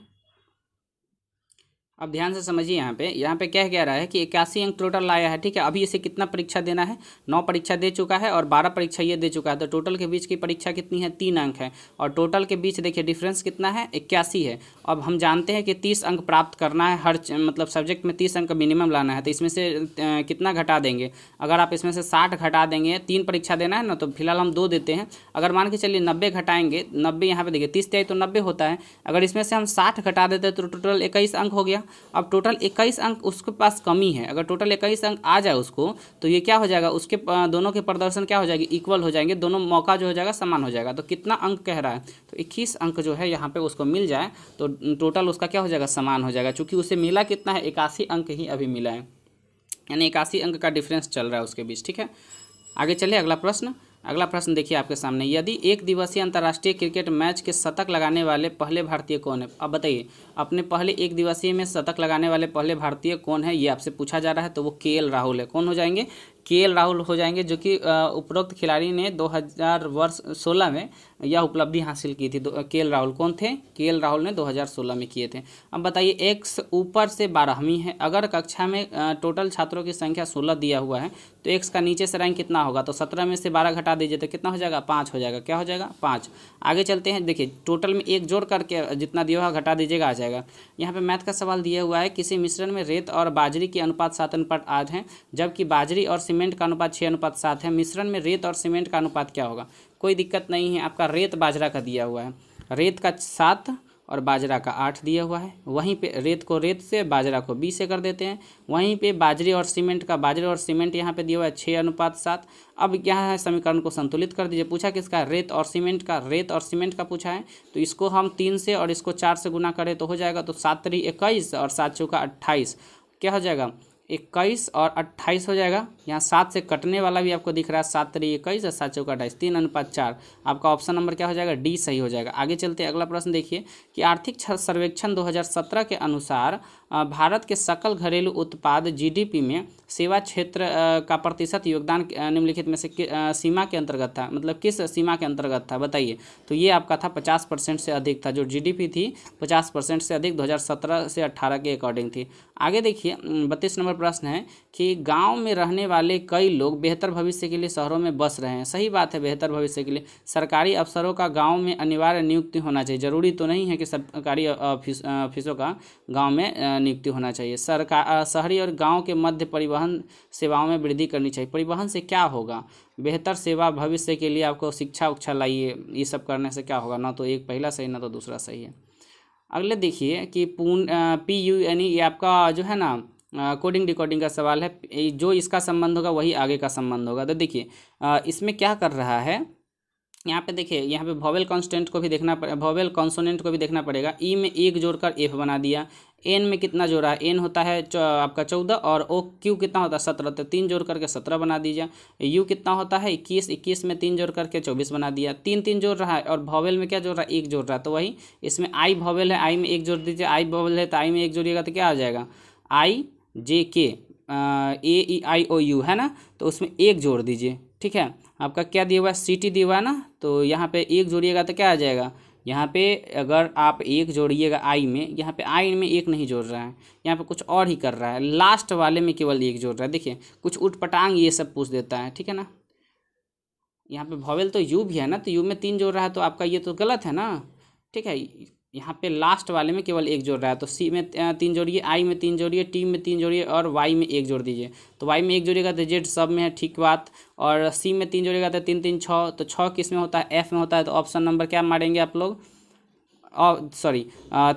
अब ध्यान से समझिए यहाँ पे यहाँ पे क्या कह रहा है कि इक्यासी अंक टोटल लाया है ठीक है अभी इसे कितना परीक्षा देना है नौ परीक्षा दे चुका है और बारह परीक्षा ये दे चुका है तो टोटल के बीच की परीक्षा कितनी है तीन अंक है और टोटल के बीच देखिए डिफरेंस कितना है इक्यासी है अब हम जानते हैं कि तीस अंक प्राप्त करना है हर मतलब सब्जेक्ट में तीस अंक मिनिमम लाना है तो इसमें से कितना घटा देंगे अगर आप इसमें से साठ घटा देंगे तीन परीक्षा देना है ना तो फिलहाल हम दो देते हैं अगर मान के चलिए नब्बे घटाएंगे नब्बे यहाँ पर देखिए तीस तेई तो नब्बे होता है अगर इसमें से हम साठ घटा देते तो टोटल इक्कीस अंक हो गया अब टोटल इक्कीस अंक उसके पास कमी है अगर टोटल इक्कीस अंक आ जाए उसको तो ये क्या हो जाएगा उसके दोनों के प्रदर्शन क्या हो जाएगी इक्वल हो जाएंगे दोनों मौका जो हो जाएगा समान हो जाएगा तो कितना अंक कह रहा है तो इक्कीस अंक जो है यहाँ पर उसको मिल जाए तो टोटल उसका क्या हो जाएगा समान हो जाएगा चूँकि उसे मिला कितना है इक्यासी अंक ही अभी मिला है यानी इक्यासी अंक का डिफरेंस चल रहा है उसके बीच ठीक है आगे चले अगला प्रश्न अगला प्रश्न देखिए आपके सामने यदि एक दिवसीय अंतर्राष्ट्रीय क्रिकेट मैच के शतक लगाने वाले पहले भारतीय कौन है अब बताइए अपने पहले एक दिवसीय में शतक लगाने वाले पहले भारतीय कौन है ये आपसे पूछा जा रहा है तो वो के राहुल है कौन हो जाएंगे के राहुल हो जाएंगे जो कि उपरोक्त खिलाड़ी ने दो वर्ष सोलह में यह उपलब्धि हासिल की थी के एल राहुल कौन थे के एल राहुल ने 2016 में किए थे अब बताइए एक्स ऊपर से बारहवीं है अगर कक्षा में टोटल छात्रों की संख्या सोलह दिया हुआ है तो एक्स का नीचे से रैंक कितना होगा तो सत्रह में से बारह घटा दीजिए तो कितना हो जाएगा पाँच हो जाएगा क्या हो जाएगा पाँच आगे चलते हैं देखिए टोटल में एक जोड़ करके जितना दिया हुआ घटा दीजिएगा आ जाएगा यहाँ पर मैथ का सवाल दिया हुआ है किसी मिश्रण में रेत और बाजरी के अनुपात सात अनुपात आठ हैं जबकि बाजरी और सीमेंट का अनुपात छः अनुपात सात है मिश्रण में रेत और सीमेंट का अनुपात क्या होगा कोई दिक्कत नहीं है आपका रेत बाजरा का दिया हुआ है रेत का सात और बाजरा का आठ दिया हुआ है वहीं पे रेत को रेत से बाजरा को बीस से कर देते हैं वहीं पे बाजरे और सीमेंट का बाजरे और सीमेंट यहाँ पे दिया हुआ है छः अनुपात सात अब क्या है समीकरण को संतुलित कर दीजिए पूछा किसका रेत और सीमेंट का रेत और सीमेंट का पूछा है तो इसको हम तीन से और इसको चार से गुना करें तो हो जाएगा तो सात तरी इक्कीस और सात चौका अट्ठाईस क्या हो जाएगा इक्कीस और अट्ठाईस हो जाएगा यहाँ सात से कटने वाला भी आपको दिख रहा है सात तरी इक्कीस और सात चौका अट्ठाईस तीन अनुपात चार आपका ऑप्शन नंबर क्या हो जाएगा डी सही हो जाएगा आगे चलते अगला प्रश्न देखिए कि आर्थिक सर्वेक्षण 2017 के अनुसार भारत के सकल घरेलू उत्पाद जीडीपी में सेवा क्षेत्र का प्रतिशत योगदान निम्नलिखित में से सीमा के अंतर्गत था मतलब किस सीमा के अंतर्गत था बताइए तो ये आपका था पचास परसेंट से अधिक था जो जीडीपी थी पचास परसेंट से अधिक 2017 से 18 के अकॉर्डिंग थी आगे देखिए बत्तीस नंबर प्रश्न है कि गाँव में रहने वाले कई लोग बेहतर भविष्य के लिए शहरों में बस रहे हैं सही बात है बेहतर भविष्य के लिए सरकारी अफसरों का गाँव में अनिवार्य नियुक्ति होना चाहिए जरूरी तो नहीं है कि सरकारी ऑफिसों का गाँव में नियुक्ति होना चाहिए सरकार शहरी और गांव के मध्य परिवहन सेवाओं में वृद्धि करनी चाहिए परिवहन से क्या होगा बेहतर सेवा भविष्य के लिए आपको शिक्षा उक्षा लाइए ये सब करने से क्या होगा ना तो एक पहला सही ना तो दूसरा सही है अगले देखिए कि पून पी यू यानी ये आपका जो है ना कोडिंग डिकोडिंग का सवाल है जो इसका संबंध होगा वही आगे का संबंध होगा तो देखिए इसमें क्या कर रहा है यहाँ पे देखिए यहाँ पे भॉवेल कॉन्सटेंट को भी देखना पड़ेगा भॉवेल कॉन्सोनेंट को भी देखना पड़ेगा ई में एक जोड़कर एफ बना दिया एन में कितना जोड़ा है एन होता है आपका चौदह और ओ क्यू कितना होता है सत्रह तो तीन जोड़ करके सत्रह बना दीजिए यू कितना होता है इक्कीस इक्कीस में तीन जोड़ करके चौबीस बना दिया तीन तीन जोड़ रहा है और भॉवेल में क्या जोड़ रहा है एक जोड़ रहा है तो वही इसमें आई भॉवेल है आई में एक जोड़ दीजिए आई भॉवेल है तो आई में एक जोड़िएगा तो क्या आ जाएगा आई जे के ए ई आई ओ यू है ना तो उसमें एक जोड़ दीजिए ठीक है आपका क्या दिया हुआ है सिटी दिया हुआ है ना तो यहाँ पे एक जोड़िएगा तो क्या आ जाएगा यहाँ पे अगर आप एक जोड़िएगा आई में यहाँ पे आई में एक नहीं जोड़ रहा है यहाँ पे कुछ और ही कर रहा है लास्ट वाले में केवल एक जोड़ रहा है देखिए कुछ उठ पटांग ये सब पूछ देता है ठीक है ना यहाँ पे भवेल तो यू भी है ना तो यू में तीन जोड़ रहा है तो आपका ये तो गलत है ना ठीक है यहाँ पे लास्ट वाले में केवल एक जोड़ रहा है तो सी में तीन जोड़िए आई में तीन जोड़िए टी में तीन जोड़िए और वाई में एक जोड़ दीजिए तो वाई में एक जोड़िएगा तो जेड सब में है ठीक बात और सी में तीन जोड़िएगा तो तीन तीन छः तो छः किस में होता है एफ में होता है तो ऑप्शन नंबर क्या मारेंगे आप लोग सॉरी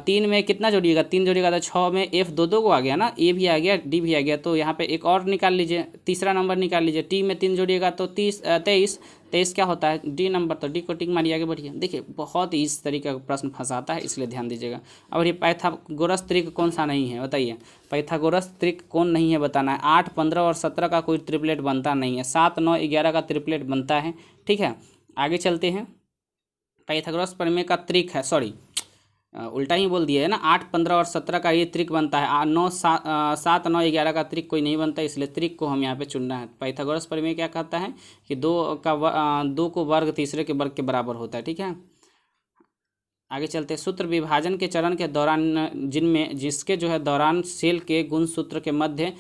तीन में कितना जोड़िएगा तीन जोड़िएगा तो छः में एफ दो दो को आ गया ना ए भी आ गया डी भी आ गया तो यहाँ पे एक और निकाल लीजिए तीसरा नंबर निकाल लीजिए टी में तीन जोड़िएगा तो तीस तेईस तेईस क्या होता है डी नंबर तो डी को टिक मारिए आगे बढ़िए देखिए बहुत ही इस तरीके का प्रश्न फंसाता है इसलिए ध्यान दीजिएगा अब ये पैथागोरस त्रिक कौन सा नहीं है बताइए पैथागोरस त्रिक कौन नहीं है बताना है आठ पंद्रह और सत्रह का कोई ट्रिपलेट बनता नहीं है सात नौ ग्यारह का ट्रिपलेट बनता है ठीक है आगे चलते हैं पाइथागोरस तो प्रमेय का त्रिक है सॉरी उल्टा ही बोल दिया है ना आठ पंद्रह और सत्रह का ये त्रिक बनता है नौ सात सात नौ ग्यारह का त्रिक कोई नहीं बनता इसलिए त्रिक को हम यहाँ पे चुनना है तो पाइथागोरस परिमेय क्या कहता है कि दो का आ, दो को वर्ग तीसरे के वर्ग के बराबर होता है ठीक है आगे चलते सूत्र विभाजन के चरण के दौरान जिनमें जिसके जो है दौरान सेल के गुण सूत्र के मध्य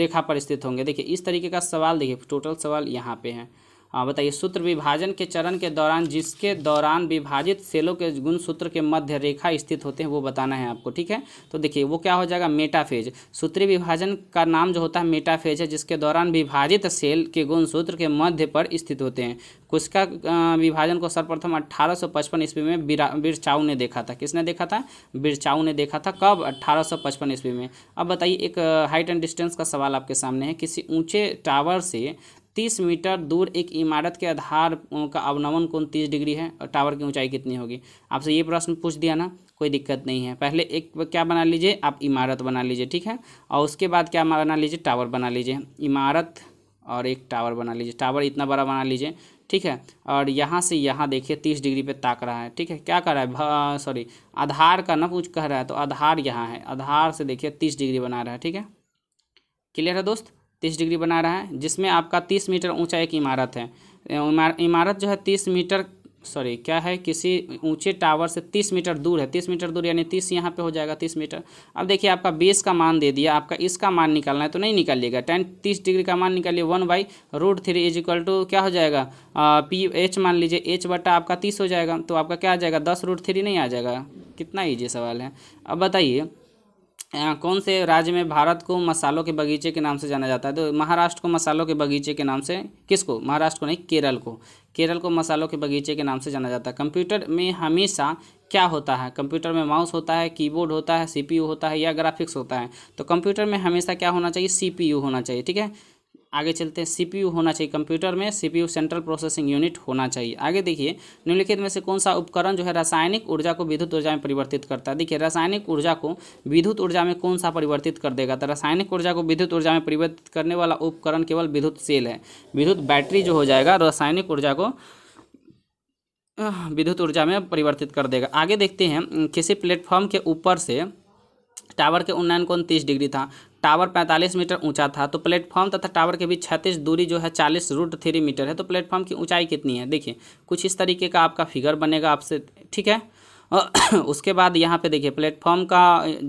रेखा पर स्थित होंगे देखिए इस तरीके का सवाल देखिए टोटल सवाल यहाँ पे है हाँ बताइए सूत्र विभाजन के चरण के दौरान जिसके दौरान विभाजित सेलों के गुण सूत्र के मध्य रेखा स्थित होते हैं वो बताना है आपको ठीक है तो देखिए वो क्या हो जाएगा मेटाफेज सूत्री विभाजन का नाम जो होता है मेटाफेज है जिसके दौरान विभाजित सेल के गुण सूत्र के मध्य पर स्थित होते हैं का विभाजन को सर्वप्रथम अट्ठारह ईस्वी में बिरचाऊ ने देखा था किसने देखा था बिरचाऊ ने देखा था कब अट्ठारह ईस्वी में अब बताइए एक हाइट एंड डिस्टेंस का सवाल आपके सामने है किसी ऊंचे टावर से तीस मीटर दूर एक इमारत के आधार का अवनमन कौन तीस डिग्री है और टावर की ऊंचाई कितनी होगी आपसे ये प्रश्न पूछ दिया ना कोई दिक्कत नहीं है पहले एक क्या बना लीजिए आप इमारत बना लीजिए ठीक है और उसके बाद क्या बना लीजिए टावर बना लीजिए इमारत और एक टावर बना लीजिए टावर इतना बड़ा बना लीजिए ठीक है और यहाँ से यहाँ देखिए तीस डिग्री पे ताक रहा है ठीक है क्या कर रहा है सॉरी आधार का ना कुछ कह रहा है तो आधार यहाँ है आधार से देखिए तीस डिग्री बना रहा है ठीक है क्लियर है दोस्त तीस डिग्री बना रहा है जिसमें आपका तीस मीटर ऊँचा एक इमारत है इमारत जो है तीस मीटर सॉरी क्या है किसी ऊंचे टावर से तीस मीटर दूर है तीस मीटर दूर यानी तीस यहाँ पे हो जाएगा तीस मीटर अब देखिए आपका बेस का मान दे दिया आपका इसका मान निकालना है तो नहीं निकालिएगा टेन तीस डिग्री का मान निकालिए one by root three is equal to क्या हो जाएगा आ, पी एच मान लीजिए एच बट्टा आपका तीस हो जाएगा तो आपका क्या आ जाएगा दस रूट थ्री नहीं आ जाएगा कितना ईजी सवाल है अब बताइए कौन से राज्य में भारत को मसालों के बगीचे के नाम से जाना जाता है तो महाराष्ट्र को मसालों के बगीचे के नाम से किसको महाराष्ट्र को नहीं केरल को केरल को मसालों के बगीचे के नाम से जाना जाता है कंप्यूटर में हमेशा क्या होता है कंप्यूटर में माउस होता है कीबोर्ड होता है सीपीयू होता है या ग्राफिक्स होता है तो कंप्यूटर में हमेशा क्या होना चाहिए सीपीयू होना चाहिए ठीक है आगे चलते हैं सीपीयू होना चाहिए कंप्यूटर में सीपीयू सेंट्रल प्रोसेसिंग यूनिट होना चाहिए आगे देखिए निम्नलिखित में से कौन सा उपकरण जो है रासायनिक ऊर्जा को विद्युत ऊर्जा में परिवर्तित करता है देखिए रासायनिक ऊर्जा को विद्युत ऊर्जा में कौन सा परिवर्तित कर देगा तो रासायनिक ऊर्जा को विद्युत ऊर्जा में परिवर्तित करने वाला उपकरण केवल विद्युत सेल है विद्युत बैटरी जो हो जाएगा रासायनिक ऊर्जा को विद्युत ऊर्जा में परिवर्तित कर देगा आगे देखते हैं किसी प्लेटफॉर्म के ऊपर से टावर के उन्नयन कोण उनतीस डिग्री था टावर 45 मीटर ऊंचा था तो प्लेटफॉर्म तथा टावर के बीच छत्तीस दूरी जो है चालीस रूट थ्री मीटर है तो प्लेटफॉर्म की ऊंचाई कितनी है देखिए कुछ इस तरीके का आपका फिगर बनेगा आपसे ठीक है और उसके बाद यहाँ पे देखिए प्लेटफॉर्म का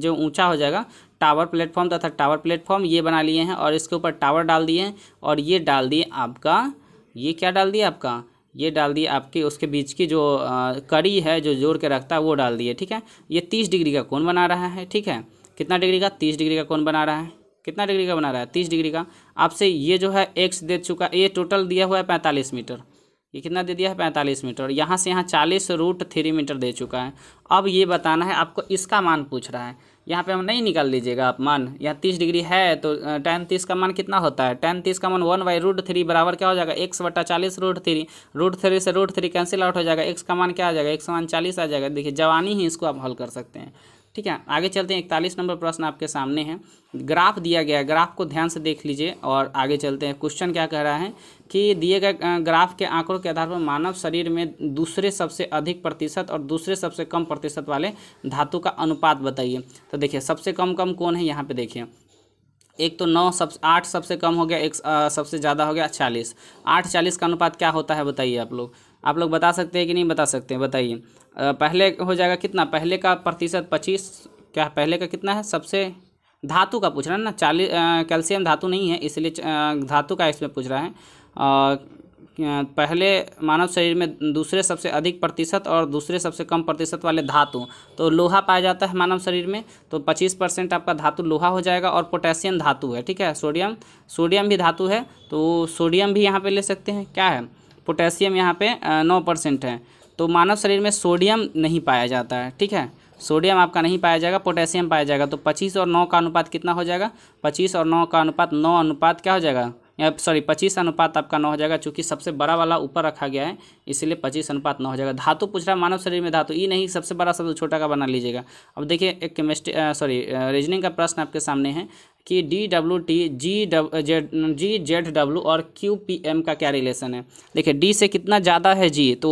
जो ऊंचा हो जाएगा टावर प्लेटफॉर्म तथा टावर प्लेटफॉर्म ये बना लिए हैं और इसके ऊपर टावर डाल दिए और ये डाल दिए आपका ये क्या डाल दिया आपका ये डाल दिए आपके उसके बीच की जो आ, कड़ी है जो जोड़ के रखता है वो डाल दिए ठीक है ये तीस डिग्री का कौन बना रहा है ठीक है कितना डिग्री का तीस डिग्री का कौन बना रहा है कितना डिग्री का बना रहा है तीस डिग्री का आपसे ये जो है एक्स दे चुका ये टोटल दिया हुआ है पैंतालीस मीटर ये कितना दे दिया है पैंतालीस मीटर यहाँ से यहाँ चालीस रूट थ्री मीटर दे चुका है अब ये बताना है आपको इसका मान पूछ रहा है यहाँ पे हम नहीं निकाल लीजिएगा आप मान यहाँ तीस डिग्री है तो टेन तीस का मान कितना होता है टेन तीस का मान वन बाई रूट थ्री बराबर क्या हो जाएगा एक्स बटा चालीस रूट थ्री रूट थ्री से रूट थ्री कैंसिल आउट हो जाएगा एक्स का मान क्या आ जाएगा एक्स मान चालीस आ जाएगा देखिए जवानी ही इसको आप हल कर सकते हैं ठीक है आगे चलते हैं इकतालीस नंबर प्रश्न आपके सामने है ग्राफ दिया गया है ग्राफ को ध्यान से देख लीजिए और आगे चलते हैं क्वेश्चन क्या कह रहा है कि दिए गए ग्राफ के आंकड़ों के आधार पर मानव शरीर में दूसरे सबसे अधिक प्रतिशत और दूसरे सबसे कम प्रतिशत वाले धातु का अनुपात बताइए तो देखिए सबसे कम कम कौन है यहाँ पे देखिए एक तो नौ सब आठ सबसे कम हो गया एक आ, सबसे ज़्यादा हो गया चालीस आठ चालीस का अनुपात क्या होता है बताइए आप लोग आप लोग बता सकते हैं कि नहीं बता सकते हैं बताइए पहले हो जाएगा कितना पहले का प्रतिशत पच्चीस क्या पहले का कितना है सबसे धातु का पूछ रहा है ना चालीस कैल्शियम धातु नहीं है इसलिए धातु का इसमें पूछ रहा है पहले मानव शरीर में दूसरे सबसे अधिक प्रतिशत और दूसरे सबसे कम प्रतिशत वाले धातु तो लोहा पाया जाता है मानव शरीर में तो पच्चीस परसेंट आपका धातु लोहा हो जाएगा और पोटेशियम धातु है ठीक है सोडियम सोडियम भी धातु है तो सोडियम भी यहाँ पे ले सकते हैं क्या है पोटेशियम यहाँ पे नौ परसेंट है तो मानव शरीर में सोडियम नहीं पाया जाता है ठीक है सोडियम आपका नहीं पाया जाएगा पोटेशियम पाया जाएगा तो पच्चीस और नौ का अनुपात कितना हो जाएगा पच्चीस और नौ का अनुपात नौ अनुपात क्या हो जाएगा या सॉरी पच्चीस अनुपात आपका नौ हो जाएगा चूँकि सबसे बड़ा वाला ऊपर रखा गया है इसलिए पच्चीस अनुपात नौ हो जाएगा धातु पूछ रहा है मानव शरीर में धातु ये नहीं सबसे बड़ा शब्द छोटा का बना लीजिएगा अब देखिए एक केमिस्ट्री सॉरी रीजनिंग का प्रश्न आपके सामने है कि D W T G Z G Z W और क्यू पी एम का क्या रिलेशन है देखिए डी से कितना ज़्यादा है जी तो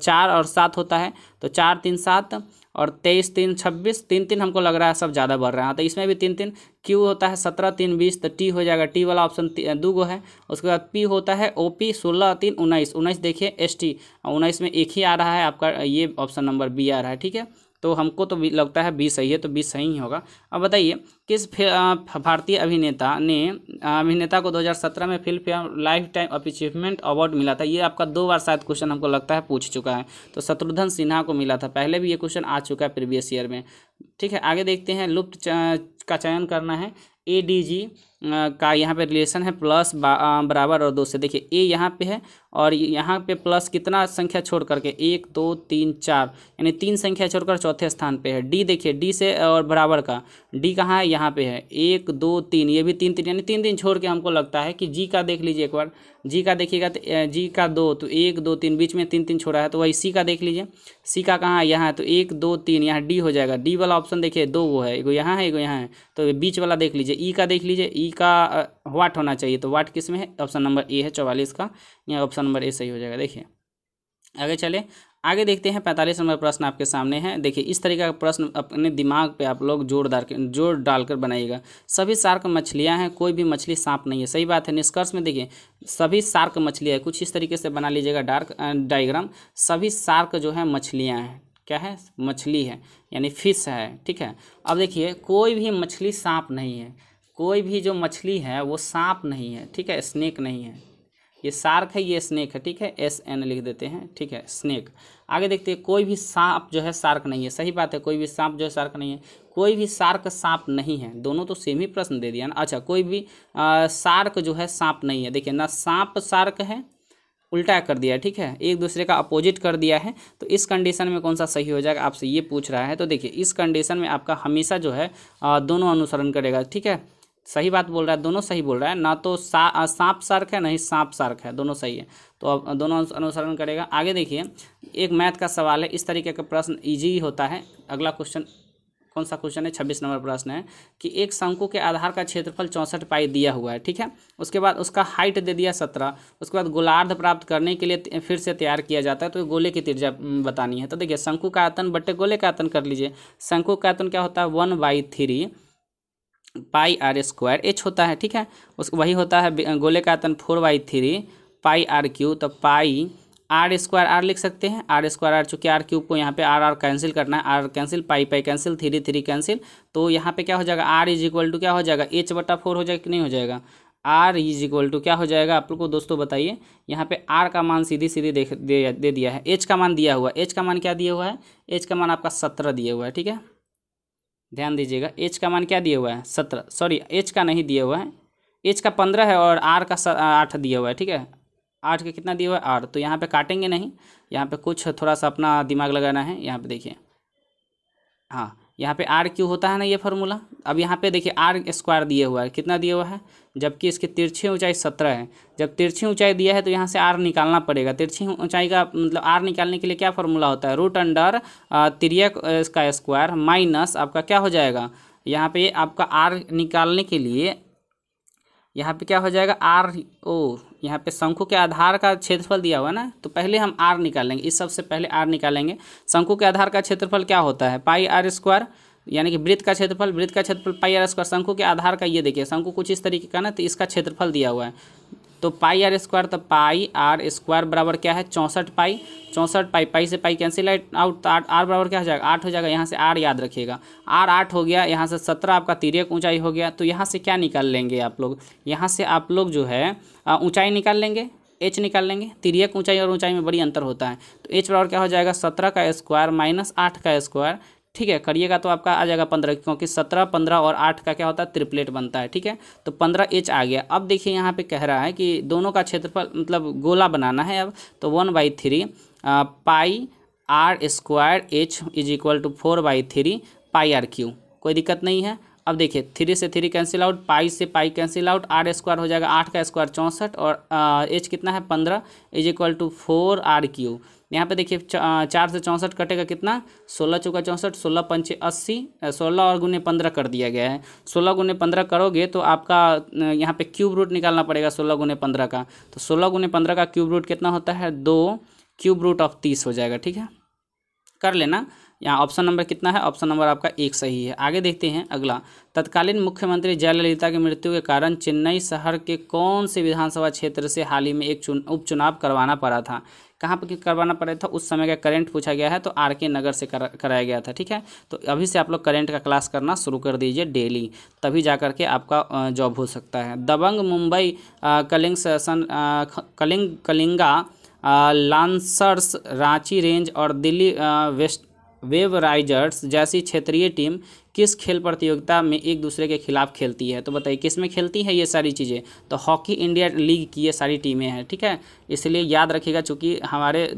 चार और सात होता है तो चार तीन सात और तेईस तीन छब्बीस तीन तीन हमको लग रहा है सब ज़्यादा बढ़ रहा है हाँ, तो इसमें भी तीन तीन क्यू होता है सत्रह तीन बीस तो टी हो जाएगा टी वाला ऑप्शन दो गो है उसके बाद पी होता है ओ पी सोलह तीन उन्नीस उन्नीस देखिए एस टी उन्नीस में एक ही आ रहा है आपका ये ऑप्शन नंबर बी आ रहा है ठीक है तो हमको तो लगता है बी सही है तो बी सही ही होगा अब बताइए किस भारतीय अभिनेता ने अभिनेता को 2017 में Filmfare lifetime achievement award मिला था ये आपका दो बार शायद क्वेश्चन हमको लगता है पूछ चुका है तो शत्रुघ्न सिन्हा को मिला था पहले भी ये क्वेश्चन आ चुका है प्रीवियस ईयर में ठीक है आगे देखते हैं लुप्त का चयन करना है ए डी जी का यहाँ पे रिलेशन है प्लस बराबर और दो से देखिए ए यहाँ पे है और यहाँ पे प्लस कितना संख्या छोड़ करके एक दो तीन चार यानी तीन संख्या छोड़कर चौथे स्थान पे है डी देखिए डी से और बराबर का डी कहाँ है यहाँ पे है एक दो तीन ये भी तीन तीन यानी तीन दिन छोड़ के हमको लगता है कि जी का देख लीजिए एक बार जी का देखिएगा तो जी का दो तो एक दो तीन बीच में तीन तीन छोड़ा है तो वही सी का देख लीजिए सी का कहाँ है यहाँ है तो एक दो तीन यहाँ डी हो जाएगा डी वाला ऑप्शन देखिए दो वो है एगो यहाँ है एगो यहाँ है तो बीच वाला देख लीजिए ई e का देख लीजिए ई e का वाट होना चाहिए तो वाट किस में है ऑप्शन नंबर ए है चौवालीस का या ऑप्शन नंबर ए सही हो जाएगा देखिए आगे चले आगे देखते हैं पैंतालीस नंबर प्रश्न आपके सामने है देखिए इस तरीके का प्रश्न अपने दिमाग पे आप लोग जोरदार जोर डालकर बनाइएगा सभी सार्क मछलियां हैं कोई भी मछली सांप नहीं है सही बात है निष्कर्ष में देखिए सभी सार्क मछलियाँ कुछ इस तरीके से बना लीजिएगा डार्क डायग्राम सभी सार्क जो है मछलियाँ हैं क्या है मछली है यानी फिश है ठीक है अब देखिए कोई भी मछली सांप नहीं है कोई भी जो मछली है वो सांप नहीं है ठीक है स्नेक नहीं है ये सार्क है ये स्नेक है ठीक है एस एन लिख देते हैं ठीक है स्नेक आगे देखते हैं कोई भी सांप जो है सार्क नहीं है सही बात है कोई भी सांप जो है सार्क नहीं है कोई भी सार्क सांप नहीं है दोनों तो सेम ही प्रश्न दे दिया ना अच्छा कोई भी आ, सार्क जो है सांप नहीं है देखिए ना सांप सार्क है उल्टा कर दिया ठीक है एक दूसरे का अपोजिट कर दिया है तो इस कंडीशन में कौन सा सही हो जाएगा आपसे ये पूछ रहा है तो देखिए इस कंडीशन में आपका हमेशा जो है दोनों अनुसरण करेगा ठीक है सही बात बोल रहा है दोनों सही बोल रहा है ना तो सा सांप सार्क है नहीं सांप सार्क है दोनों सही है तो अब दोनों अनुसरण करेगा आगे देखिए एक मैथ का सवाल है इस तरीके का प्रश्न इजी होता है अगला क्वेश्चन कौन सा क्वेश्चन है छब्बीस नंबर प्रश्न है कि एक शंकु के आधार का क्षेत्रफल चौंसठ पाई दिया हुआ है ठीक है उसके बाद उसका हाइट दे दिया सत्रह उसके बाद गोलार्ध प्राप्त करने के लिए फिर से तैयार किया जाता है तो गोले की तिरजा बतानी है तो देखिए शंकु का आयतन बट्टे गोले का आयतन कर लीजिए शंकु का आयतन क्या होता है one by three pi r square h होता है ठीक है उस वही होता है गोले का आतन four by three pi r cube तो पाई आर स्क्वायर आर लिख सकते हैं आर स्क्वायर आर चूँकि आर क्यूब को यहाँ पे आर आर कैंसिल करना है r cancel pi pi cancel three three cancel तो यहाँ पे क्या हो जाएगा आर इज इक्वल टू क्या हो जाएगा एच बटा फोर हो जाएगा कि नहीं हो जाएगा आर इज इक्वल टू क्या हो जाएगा आप लोग को दोस्तों बताइए यहाँ पे आर का मान सीधी सीधी दे, दे दिया है एच का मान दिया हुआ है एच का मान क्या दिया हुआ है एच का मान आपका सत्रह दिया हुआ है ठीक है ध्यान दीजिएगा एच का मान क्या दिया हुआ है सत्रह सॉरी एच का नहीं दिया हुआ है एच का पंद्रह है और आर का आठ दिया हुआ है ठीक है आठ का कितना दिया हुआ है आर तो यहाँ पे काटेंगे नहीं यहाँ पे कुछ थोड़ा सा अपना दिमाग लगाना है यहाँ पे देखिए हाँ यहाँ पे आर क्यू होता है ना ये फार्मूला अब यहाँ पे देखिए आर स्क्वायर दिया हुआ है कितना दिया हुआ है जबकि इसकी तिरछी ऊंचाई सत्रह है जब तिरछी ऊंचाई दिया है तो यहाँ से आर निकालना पड़ेगा तिरछी ऊंचाई का मतलब आर निकालने के लिए क्या फार्मूला होता है रूट अंडर तिरक का स्क्वायर माइनस आपका क्या हो जाएगा यहाँ पर आपका आर निकालने के लिए यहाँ पर क्या हो जाएगा आर ओ यहाँ पे शंकु के आधार का क्षेत्रफल दिया हुआ ना तो पहले हम आर निकालेंगे इस सबसे पहले आर निकालेंगे शंकु के आधार का क्षेत्रफल क्या होता है पाई आर स्क्वायर यानी कि वृत्त का क्षेत्रफल वृत्त का क्षेत्रफल पाई आर स्क्वायर शंकु के आधार का ये देखिए शंकु कुछ इस तरीके का ना तो इसका क्षेत्रफल दिया हुआ है तो पाई आर स्क्वायर तो पाई आर स्क्वायर बराबर क्या है चौंसठ पाई चौंसठ पाई पाई से पाई कैंसिल आउट आठ आर बराबर क्या हो जाएगा आठ हो जाएगा यहाँ से आर याद रखिएगा आर आठ हो गया यहाँ से सत्रह आपका तिरक ऊंचाई हो गया तो यहाँ से क्या निकाल लेंगे आप लोग यहाँ से आप लोग जो है ऊंचाई निकाल लेंगे एच निकाल लेंगे तिरक ऊंचाई और ऊंचाई में बड़ी अंतर होता है तो एच बराबर क्या हो जाएगा सत्रह का स्क्वायर माइनस आठ का स्क्वायर ठीक है करिएगा तो आपका आ जाएगा पंद्रह क्योंकि सत्रह पंद्रह और आठ का क्या होता है त्रिपलेट बनता है ठीक है तो पंद्रह एच आ गया अब देखिए यहाँ पे कह रहा है कि दोनों का क्षेत्रफल मतलब गोला बनाना है अब तो one by three pi r square h is equal to four by three pi r cube कोई दिक्कत नहीं है अब देखिए थ्री से थ्री कैंसिल आउट पाई से pi cancel out r square हो जाएगा आठ का स्क्वायर चौंसठ और एच कितना है पंद्रह is equal to four r cube यहाँ पे देखिए चार से चौंसठ कटेगा कितना सोलह चौका चौंसठ सोलह पंचे अस्सी सोलह और गुने पंद्रह कर दिया गया है सोलह गुने पंद्रह करोगे तो आपका यहाँ पे क्यूब रूट निकालना पड़ेगा सोलह गुने पंद्रह का तो सोलह गुने पंद्रह का क्यूब रूट कितना होता है दो क्यूब रूट ऑफ तीस हो जाएगा ठीक है कर लेना यहाँ ऑप्शन नंबर कितना है ऑप्शन नंबर आपका एक सही है आगे देखते हैं अगला तत्कालीन मुख्यमंत्री जयललिता की मृत्यु के कारण चेन्नई शहर के कौन से विधानसभा क्षेत्र से हाल ही में एक उपचुनाव करवाना पड़ा था कहाँ पर करवाना पड़ा था उस समय का करेंट पूछा गया है तो आर के नगर से कर, कराया गया था ठीक है तो अभी से आप लोग करेंट का क्लास करना शुरू कर दीजिए डेली तभी जा करके आपका जॉब हो सकता है दबंग मुंबई कलिंग सन कलिंग कलिंगा लांसर्स रांची रेंज और दिल्ली वेस्ट वेब राइजर्स जैसी क्षेत्रीय टीम किस खेल प्रतियोगिता में एक दूसरे के खिलाफ खेलती है तो बताइए किस में खेलती है ये सारी चीज़ें तो हॉकी इंडिया लीग की ये सारी टीमें हैं ठीक है इसलिए याद रखिएगा चूँकि हमारे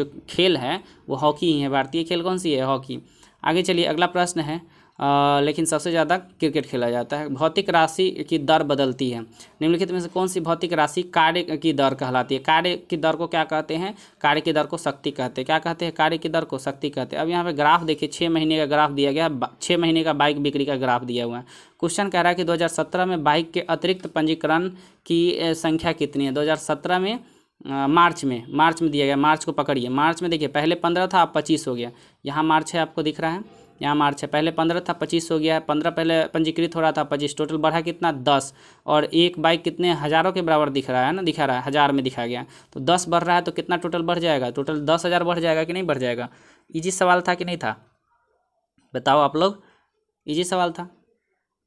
जो खेल है वो हॉकी ही है भारतीय खेल कौन सी है हॉकी आगे चलिए अगला प्रश्न है लेकिन सबसे ज़्यादा क्रिकेट खेला जाता है भौतिक राशि की दर बदलती है निम्नलिखित में से कौन सी भौतिक राशि कार्य की दर कहलाती है कार्य की दर को क्या कहते हैं कार्य की दर को शक्ति कहते हैं क्या कहते हैं कार्य की दर को शक्ति कहते हैं अब यहाँ पे ग्राफ देखिए छः महीने का ग्राफ दिया गया छः महीने का बाइक बिक्री का ग्राफ दिया हुआ है क्वेश्चन कह रहा है कि दो में बाइक के अतिरिक्त पंजीकरण की संख्या कितनी है दो में मार्च में मार्च में दिया गया मार्च को पकड़िए मार्च में देखिए पहले पंद्रह था अब पच्चीस हो गया यहाँ मार्च है आपको दिख रहा है यहाँ मार्च है पहले पंद्रह था पच्चीस हो गया है पंद्रह पहले पंजीकृत हो रहा था पच्चीस टोटल बढ़ा कितना दस और एक बाइक कितने हज़ारों के बराबर दिख रहा है ना दिखा रहा है हज़ार में दिखा गया तो दस बढ़ रहा है तो कितना टोटल बढ़ जाएगा टोटल दस हज़ार बढ़ जाएगा कि नहीं बढ़ जाएगा ईजी सवाल था कि नहीं था बताओ आप लोग ईजी सवाल था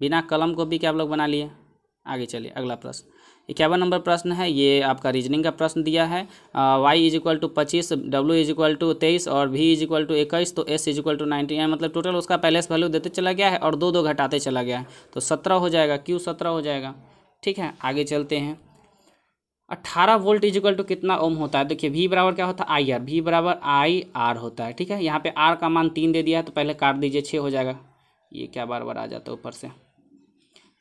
बिना कलम को भी क्या आप लोग बना लिए आगे चलिए अगला प्रश्न इक्यावन नंबर प्रश्न है ये आपका रीजनिंग का प्रश्न दिया है वाई इज इक्वल टू पच्चीस डब्ल्यू इज इक्वल टू तेईस और भी इज इक्वल टू इक्कीस तो s is equal to nineteen मतलब टोटल उसका पैलेस वैल्यू देते चला गया है और दो दो घटाते चला गया है तो सत्रह हो जाएगा क्यू सत्रह हो जाएगा ठीक है आगे चलते हैं अट्ठारह वोल्ट इज इक्वल टू कितना ओम होता है देखिए वी बराबर क्या होता है आई आर वी बराबर आई आर होता है ठीक है यहाँ पे आर का मान तीन दे दिया है तो पहले काट दीजिए छः हो जाएगा ये क्या बार बार आ जाता है ऊपर से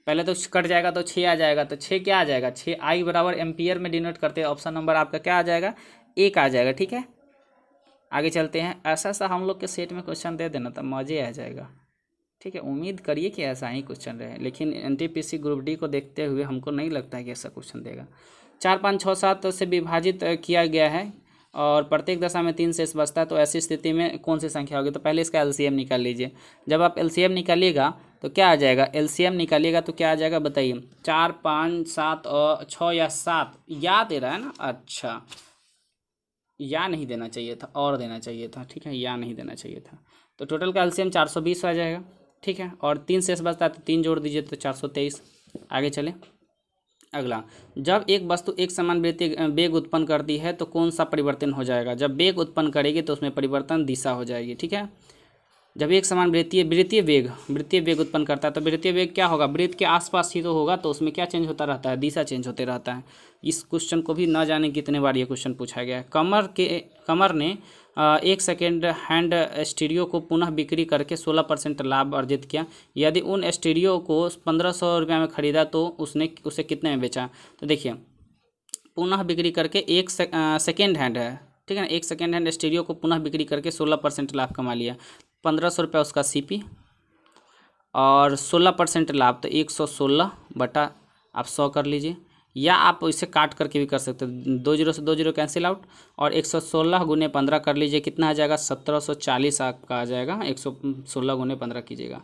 पहले तो कट जाएगा तो छः आ जाएगा तो छः क्या आ जाएगा छः आई बराबर एम्पियर में डिनोट करते हैं ऑप्शन नंबर आपका क्या आ जाएगा एक आ जाएगा ठीक है आगे चलते हैं ऐसा ऐसा हम लोग के सेट में क्वेश्चन दे देना तो मज़े आ जाएगा ठीक है उम्मीद करिए कि ऐसा ही क्वेश्चन रहे लेकिन एन ग्रुप डी को देखते हुए हमको नहीं लगता है कि ऐसा क्वेश्चन देगा चार पाँच छः सात तो से विभाजित किया गया है और प्रत्येक दशा में तीन सेस बचता है तो ऐसी स्थिति में कौन सी संख्या होगी तो पहले इसका एल निकाल लीजिए जब आप एल निकालिएगा तो क्या आ जाएगा एलसीएम निकालिएगा तो क्या आ जाएगा बताइए चार पाँच सात और छः या सात या दे रहा है ना अच्छा या नहीं देना चाहिए था और देना चाहिए था ठीक है या नहीं देना चाहिए था तो टोटल का एलसीएम चार सौ बीस आ जाएगा ठीक है और तीन शेष बचता है तो तीन जोड़ दीजिए तो चार सौ तेईस आगे चले अगला जब एक वस्तु तो एक समान वेग उत्पन्न करती है तो कौन सा परिवर्तन हो जाएगा जब वेग उत्पन्न करेगी तो उसमें परिवर्तन दिशा हो जाएगी ठीक है जब एक समान वृत्तीय वृत्तीय वेग वृत्तीय वेग उत्पन्न करता है तो वृत्तीय वेग क्या होगा वृत्त के आसपास ही तो होगा तो उसमें क्या चेंज होता रहता है दिशा चेंज होते रहता है इस क्वेश्चन को भी ना जाने कितने बार ये क्वेश्चन पूछा गया है कमर के कमर ने एक सेकेंड हैंड स्टीरियो को पुनः बिक्री करके सोलह परसेंट लाभ अर्जित किया यदि उन स्टीरियो को पंद्रह सौ रुपये में खरीदा तो उसने उसे कितने में बेचा तो देखिए पुनः बिक्री करके एक सेकेंड हैंड है ठीक है ना एक सेकेंड हैंड स्टीरियो को पुनः बिक्री करके सोलह परसेंट लाभ कमा लिया पंद्रह सौ रुपया उसका सीपी और सोलह परसेंट लाभ तो एक सौ सोलह बटा आप सौ कर लीजिए या आप इसे काट करके भी कर सकते हो दो जीरो से दो जीरो कैंसिल आउट और एक सौ सोलह गुने पंद्रह कर लीजिए कितना आ जाएगा सत्रह सौ चालीस आपका आ जाएगा एक सौ सोलह गुने पंद्रह कीजिएगा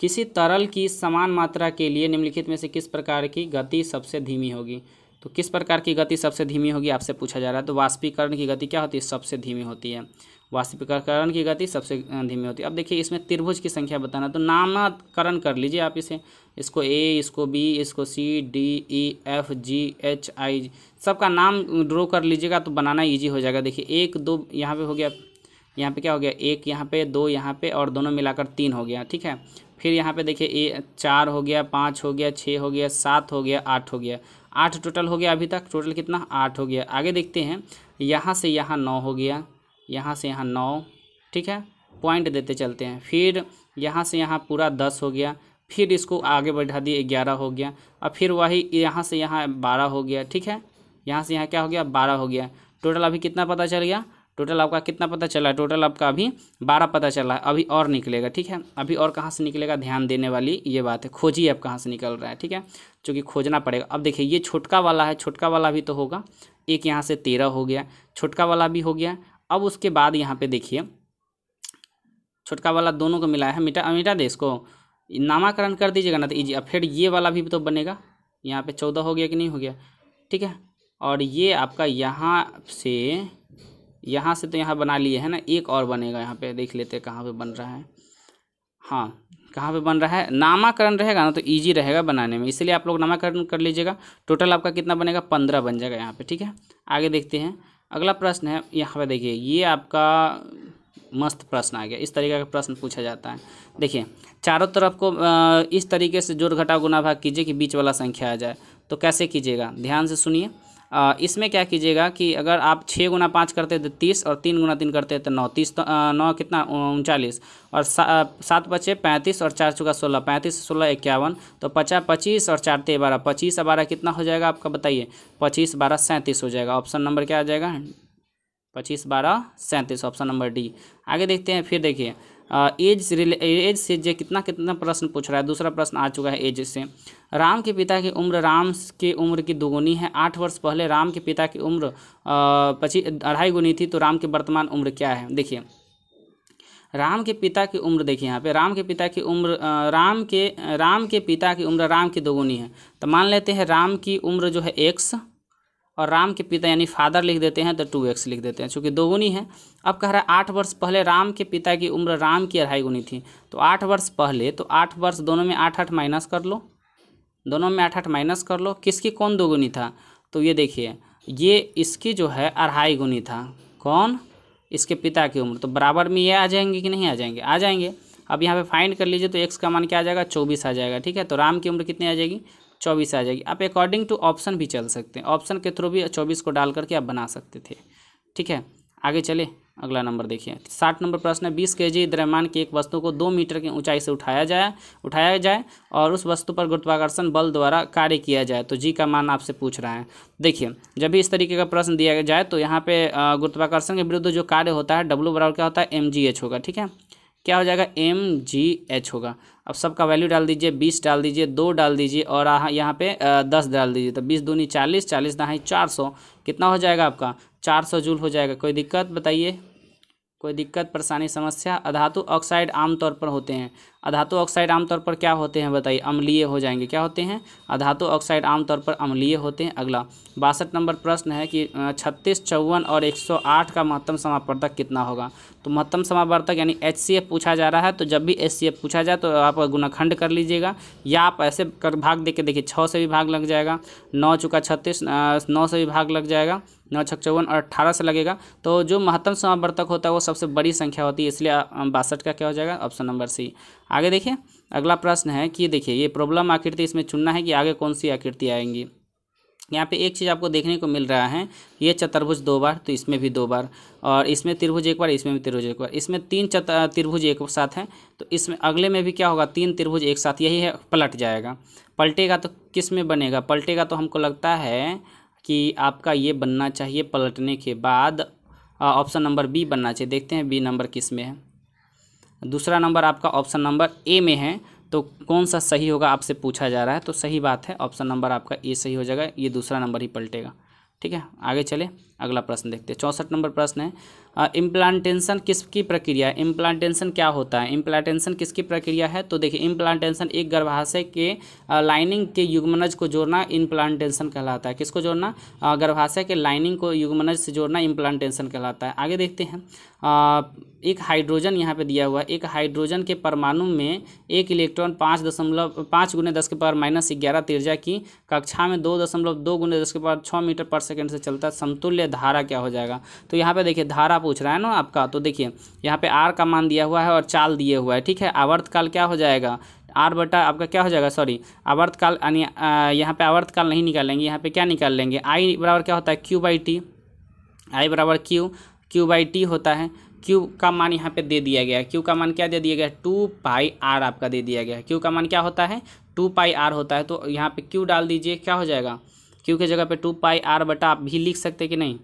किसी तरल की समान मात्रा के लिए निम्नलिखित में से किस प्रकार की गति सबसे धीमी होगी तो किस प्रकार की गति सबसे धीमी होगी आपसे पूछा जा रहा है तो वाष्पीकरण की गति क्या होती है सबसे धीमी होती है वाष्पीकरण की गति सबसे धीमी होती है अब देखिए इसमें त्रिभुज की संख्या बताना तो नामकरण कर लीजिए आप इसे इसको ए इसको बी इसको C D E F G H I सबका नाम ड्रो कर लीजिएगा तो बनाना ईजी हो जाएगा देखिए एक दो यहाँ पे हो गया यहाँ पे क्या हो गया एक यहाँ पे दो यहाँ पे और दोनों मिलाकर तीन हो गया ठीक है फिर यहाँ पे देखिए ए चार हो गया पाँच हो गया छः हो गया सात हो गया आठ हो गया आठ टोटल हो गया अभी तक टोटल कितना आठ हो गया आगे देखते हैं यहाँ से यहाँ नौ हो गया यहाँ से यहाँ नौ ठीक है पॉइंट देते चलते हैं फिर यहाँ से यहाँ पूरा दस हो गया फिर इसको आगे बढ़ा दिए ग्यारह हो गया और फिर वही यहाँ से यहाँ बारह हो गया ठीक है यहाँ से यहाँ क्या हो गया बारह हो गया टोटल अभी कितना पता चल गया टोटल आपका कितना पता चला है टोटल आपका अभी बारह पता चला है अभी और निकलेगा ठीक है अभी और कहाँ से निकलेगा ध्यान देने वाली ये बात है खोजिए अब कहाँ से निकल रहा है ठीक है चूँकि खोजना पड़ेगा अब देखिए ये छोटका वाला है छोटका वाला भी तो होगा एक यहाँ से तेरह हो गया छोटका वाला भी हो गया अब उसके बाद यहाँ पे देखिए छोटका वाला दोनों को मिलाया है मिटा मिटा दे इसको नामाकरण कर दीजिएगा ना तो इजी अब फिर ये वाला भी तो बनेगा यहाँ पे चौदह हो गया कि नहीं हो गया ठीक है और ये आपका यहाँ से यहाँ से तो यहाँ बना लिए है ना एक और बनेगा यहाँ पे देख लेते हैं कहाँ पर बन रहा है हाँ कहाँ पे बन रहा है नामाकरण रहेगा ना तो इजी रहेगा बनाने में इसलिए आप लोग नामाकरण कर लीजिएगा टोटल आपका कितना बनेगा पंद्रह बन जाएगा यहाँ पे ठीक है आगे देखते हैं अगला प्रश्न है यहाँ पर देखिए ये आपका मस्त प्रश्न आ गया इस तरीके का प्रश्न पूछा जाता है देखिए चारों तरफ को इस तरीके से जोड़ घटाव गुना भाग कीजिए कि बीच वाला संख्या आ जाए तो कैसे कीजिएगा ध्यान से सुनिए इसमें क्या कीजिएगा कि अगर आप छः गुना पाँच करते तो तीस और तीन गुना तीन करते तो नौ तीस तो नौ कितना उनचालीस और सा, सात बचे पैंतीस और चार चुका सोलह पैंतीस सोलह इक्यावन तो पचास पच्चीस और चार तेरह बारह पच्चीस बारह कितना हो जाएगा आपका बताइए पच्चीस बारह सैंतीस हो जाएगा ऑप्शन नंबर क्या आ जाएगा पच्चीस बारह सैंतीस ऑप्शन नंबर डी आगे देखते हैं फिर देखिए एज से एज से जो कितना कितना प्रश्न पूछ रहा है दूसरा प्रश्न आ चुका है एज से राम के पिता की उम्र राम के उम्र की दोगुनी है आठ वर्ष पहले राम के पिता की उम्र पची अढ़ाई गुनी थी तो राम की वर्तमान उम्र क्या है देखिए राम के पिता की उम्र देखिए यहाँ पे राम के पिता की उम्र राम के राम के पिता की उम्र राम की दोगुनी है तो मान लेते हैं राम की उम्र जो है एक्स और राम के पिता यानी फादर लिख देते हैं तो टू एक्स लिख देते हैं चूँकि दोगुनी है अब कह रहा है आठ वर्ष पहले राम के पिता की उम्र राम की अढ़ाई गुनी थी तो आठ वर्ष पहले तो आठ वर्ष दोनों में आठ आठ माइनस कर लो दोनों में आठ आठ माइनस कर लो किसकी कौन दोगुनी था तो ये देखिए ये इसकी जो है अढ़ाई गुनी था कौन इसके पिता की उम्र तो बराबर में ये आ जाएंगे कि नहीं आ जाएंगे आ जाएंगे अब यहाँ पे फाइंड कर लीजिए तो एक्स का मान क्या आ जाएगा चौबीस आ जाएगा ठीक है तो राम की उम्र कितनी आ जाएगी चौबीस आ जाएगी आप अकॉर्डिंग टू ऑप्शन भी चल सकते हैं ऑप्शन के थ्रू भी चौबीस को डाल करके आप बना सकते थे ठीक है आगे चले अगला नंबर देखिए साठ नंबर प्रश्न है बीस के जी द्रव्यमान की एक वस्तु को दो मीटर की ऊंचाई से उठाया जाए उठाया जाए और उस वस्तु पर गुरुत्वाकर्षण बल द्वारा कार्य किया जाए तो जी का मान आपसे पूछ रहा है देखिए जब भी इस तरीके का प्रश्न दिया जाए तो यहाँ पे गुरुत्वाकर्षण के विरुद्ध जो कार्य होता है डब्ल्यू बराबर क्या होता है एम होगा ठीक है क्या हो जाएगा एम होगा अब सबका वैल्यू डाल दीजिए बीस डाल दीजिए दो डाल दीजिए और यहाँ पे दस डाल दीजिए तो बीस दूनी चालीस चालीस दहाई चार सौ कितना हो जाएगा आपका चार सौ जूल हो जाएगा कोई दिक्कत बताइए कोई दिक्कत परेशानी समस्या अधातु ऑक्साइड आमतौर पर होते हैं अधातु ऑक्साइड आमतौर पर क्या होते हैं बताइए अम्लीय हो जाएंगे क्या होते हैं अधातु ऑक्साइड आमतौर पर अम्लीय होते हैं अगला बासठ नंबर प्रश्न है कि छत्तीस चौवन और 108 का महत्तम समापर्तक कितना होगा तो महत्तम समापर्तक यानी एच पूछा जा रहा है तो जब भी एच पूछा जाए तो आप गुणाखंड कर लीजिएगा या आप ऐसे कर भाग दे के देखिए छः से भी भाग लग जाएगा नौ चुका छत्तीस नौ से भी भाग लग जाएगा नौ छः चौवन और अट्ठारह से लगेगा तो जो महत्तम समावर्तक होता है वो सबसे बड़ी संख्या होती है इसलिए बासठ का क्या हो जाएगा ऑप्शन नंबर सी आगे देखिए अगला प्रश्न है कि देखिए ये प्रॉब्लम आकृति इसमें चुनना है कि आगे कौन सी आकृति आएंगी यहाँ पे एक चीज़ आपको देखने को मिल रहा है ये चतुर्भुज दो बार तो इसमें भी दो बार और इसमें त्रिभुज एक बार इसमें भी त्रिभुज एक बार इसमें तीन त्रिभुज एक साथ हैं तो इसमें अगले में भी क्या होगा तीन त्रिभुज एक साथ यही है पलट जाएगा पलटेगा तो किस में बनेगा पलटेगा तो हमको लगता है कि आपका ये बनना चाहिए पलटने के बाद ऑप्शन नंबर बी बनना चाहिए देखते हैं बी नंबर किस में है दूसरा नंबर आपका ऑप्शन नंबर ए में है तो कौन सा सही होगा आपसे पूछा जा रहा है तो सही बात है ऑप्शन नंबर आपका ए सही हो जाएगा ये दूसरा नंबर ही पलटेगा ठीक है आगे चले अगला प्रश्न देखते हैं चौंसठ नंबर प्रश्न है इम्प्लांटेशन किसकी प्रक्रिया है इम्प्लांटेशन क्या होता है इम्प्लांटेशन किसकी प्रक्रिया है तो देखिए इम्प्लांटेशन एक गर्भाशय के लाइनिंग के युग्मनज को जोड़ना इम्प्लांटेशन कहलाता है किसको जोड़ना गर्भाशय के लाइनिंग को युग्मनज से जोड़ना इम्प्लांटेशन कहलाता है आगे देखते हैं एक हाइड्रोजन यहाँ पे दिया हुआ है एक हाइड्रोजन के परमाणु में एक इलेक्ट्रॉन पाँच दशमलव पाँच गुने दस के पावर माइनस ग्यारह तिरजा की कक्षा में दो दशमलव दो गुने दस के पावर छः मीटर पर सेकंड से चलता है समतुल्य धारा क्या हो जाएगा तो यहाँ पे देखिए धारा पूछ रहा है ना आपका तो देखिए यहाँ पे आर का मान दिया हुआ है और चाल दिए हुआ है ठीक है आवर्तकाल क्या हो जाएगा आर बटा आपका क्या हो जाएगा सॉरी आवर्तकाल यानी यहाँ पे आवर्तकाल नहीं निकालेंगे यहाँ पे क्या निकाल लेंगे आई बराबर क्या होता है क्यू बाई टी आई बराबर क्यू क्यू बाई टी होता है क्यू का मान यहाँ पे दे दिया गया है क्यू का मान क्या दे दिया गया है टू पाई आर आपका दे दिया गया है क्यू का मान क्या होता है टू पाई आर होता है तो यहाँ पे क्यू डाल दीजिए क्या हो जाएगा क्यू के जगह पे टू पाई आर बटा आप भी लिख सकते कि नहीं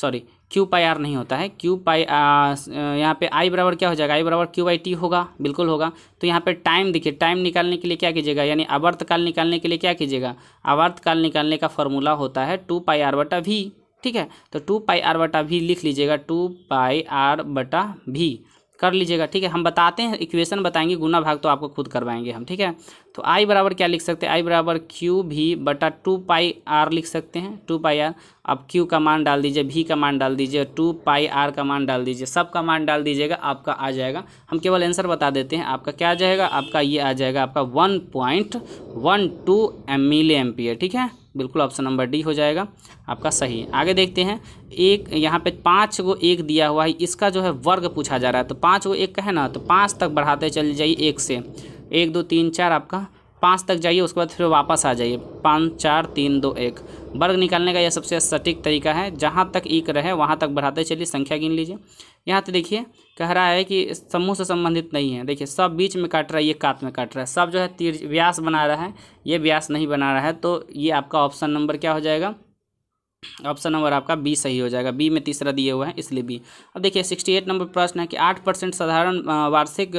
सॉरी क्यू पाई आर नहीं होता है क्यू पाई यहाँ पे आई बराबर क्या हो जाएगा आई बराबर क्यू आई टी होगा बिल्कुल होगा तो यहाँ पे टाइम देखिए टाइम निकालने के लिए क्या कीजिएगा यानी अवर्तकाल निकालने के लिए क्या कीजिएगा अवर्तकाल निकालने का फॉर्मूला होता है टू पाई आर बटा भी ठीक है तो टू पाई आर बटा भी लिख लीजिएगा टू पाई आर बटा भी कर लीजिएगा ठीक है हम बताते हैं इक्वेशन बताएंगे गुना भाग तो आपको खुद करवाएंगे हम ठीक है तो आई बराबर क्या लिख सकते हैं आई बराबर क्यू भी बटा टू पाई आर लिख सकते हैं टू पाई आर आप क्यू का मान डाल दीजिए भी का मान डाल दीजिए टू पाई आर का मान डाल दीजिए सब का मान डाल दीजिएगा आपका आ जाएगा हम केवल आंसर बता देते हैं आपका क्या आ जाएगा आपका ये आ जाएगा आपका one point one two milli ampere ठीक है बिल्कुल ऑप्शन नंबर डी हो जाएगा आपका सही आगे देखते हैं एक यहाँ पे पाँच को एक दिया हुआ है इसका जो है वर्ग पूछा जा रहा है तो पाँच को एक का है ना तो पाँच तक बढ़ाते चले जाइए एक से एक दो तीन चार आपका पाँच तक जाइए उसके बाद फिर वापस आ जाइए पाँच चार तीन दो एक वर्ग निकालने का यह सबसे सटीक तरीका है जहाँ तक एक रहे वहाँ तक बढ़ाते चलिए संख्या गिन लीजिए यहाँ तो देखिए कह रहा है कि समूह से संबंधित नहीं है देखिए सब बीच में काट रहा है ये कात में काट रहा है सब जो है तीर व्यास बना रहा है ये व्यास नहीं बना रहा है तो ये आपका ऑप्शन नंबर क्या हो जाएगा ऑप्शन नंबर आपका बी सही हो जाएगा बी में तीसरा दिए हुआ है इसलिए बी अब देखिए सिक्सटी एट नंबर प्रश्न है कि आठ परसेंट साधारण वार्षिक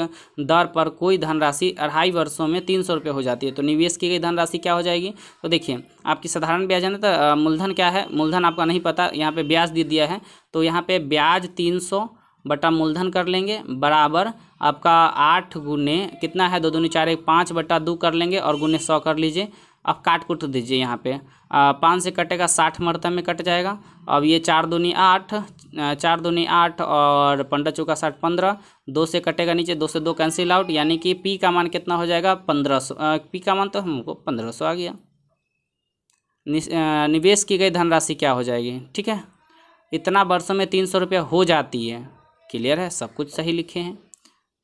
दर पर कोई धनराशि अढ़ाई वर्षों में तीन सौ रुपये हो जाती है तो निवेश की गई धनराशि क्या हो जाएगी तो देखिए आपकी साधारण ब्याज है ना तो मूलधन क्या है मूलधन आपका नहीं पता यहाँ पर ब्याज दे दिया है तो यहाँ पर ब्याज तीन सौ बटा मूलधन कर लेंगे बराबर आपका आठ गुने कितना है दो दूनी चार एक पाँच बटा दो कर लेंगे और गुने सौ कर लीजिए अब काट कुट दीजिए यहाँ पे पाँच से कटेगा साठ मरतब में कट जाएगा अब ये चार दूनी आठ चार दूनी आठ और पंद्रह चौका साठ पंद्रह दो से कटेगा नीचे दो से दो कैंसिल आउट यानी कि पी का मान कितना हो जाएगा पंद्रह सौ पी का मान तो हमको पंद्रह सौ आ गया निवेश की गई धनराशि क्या हो जाएगी ठीक है इतना वर्षों में तीन सौ रुपया हो जाती है क्लियर है सब कुछ सही लिखे हैं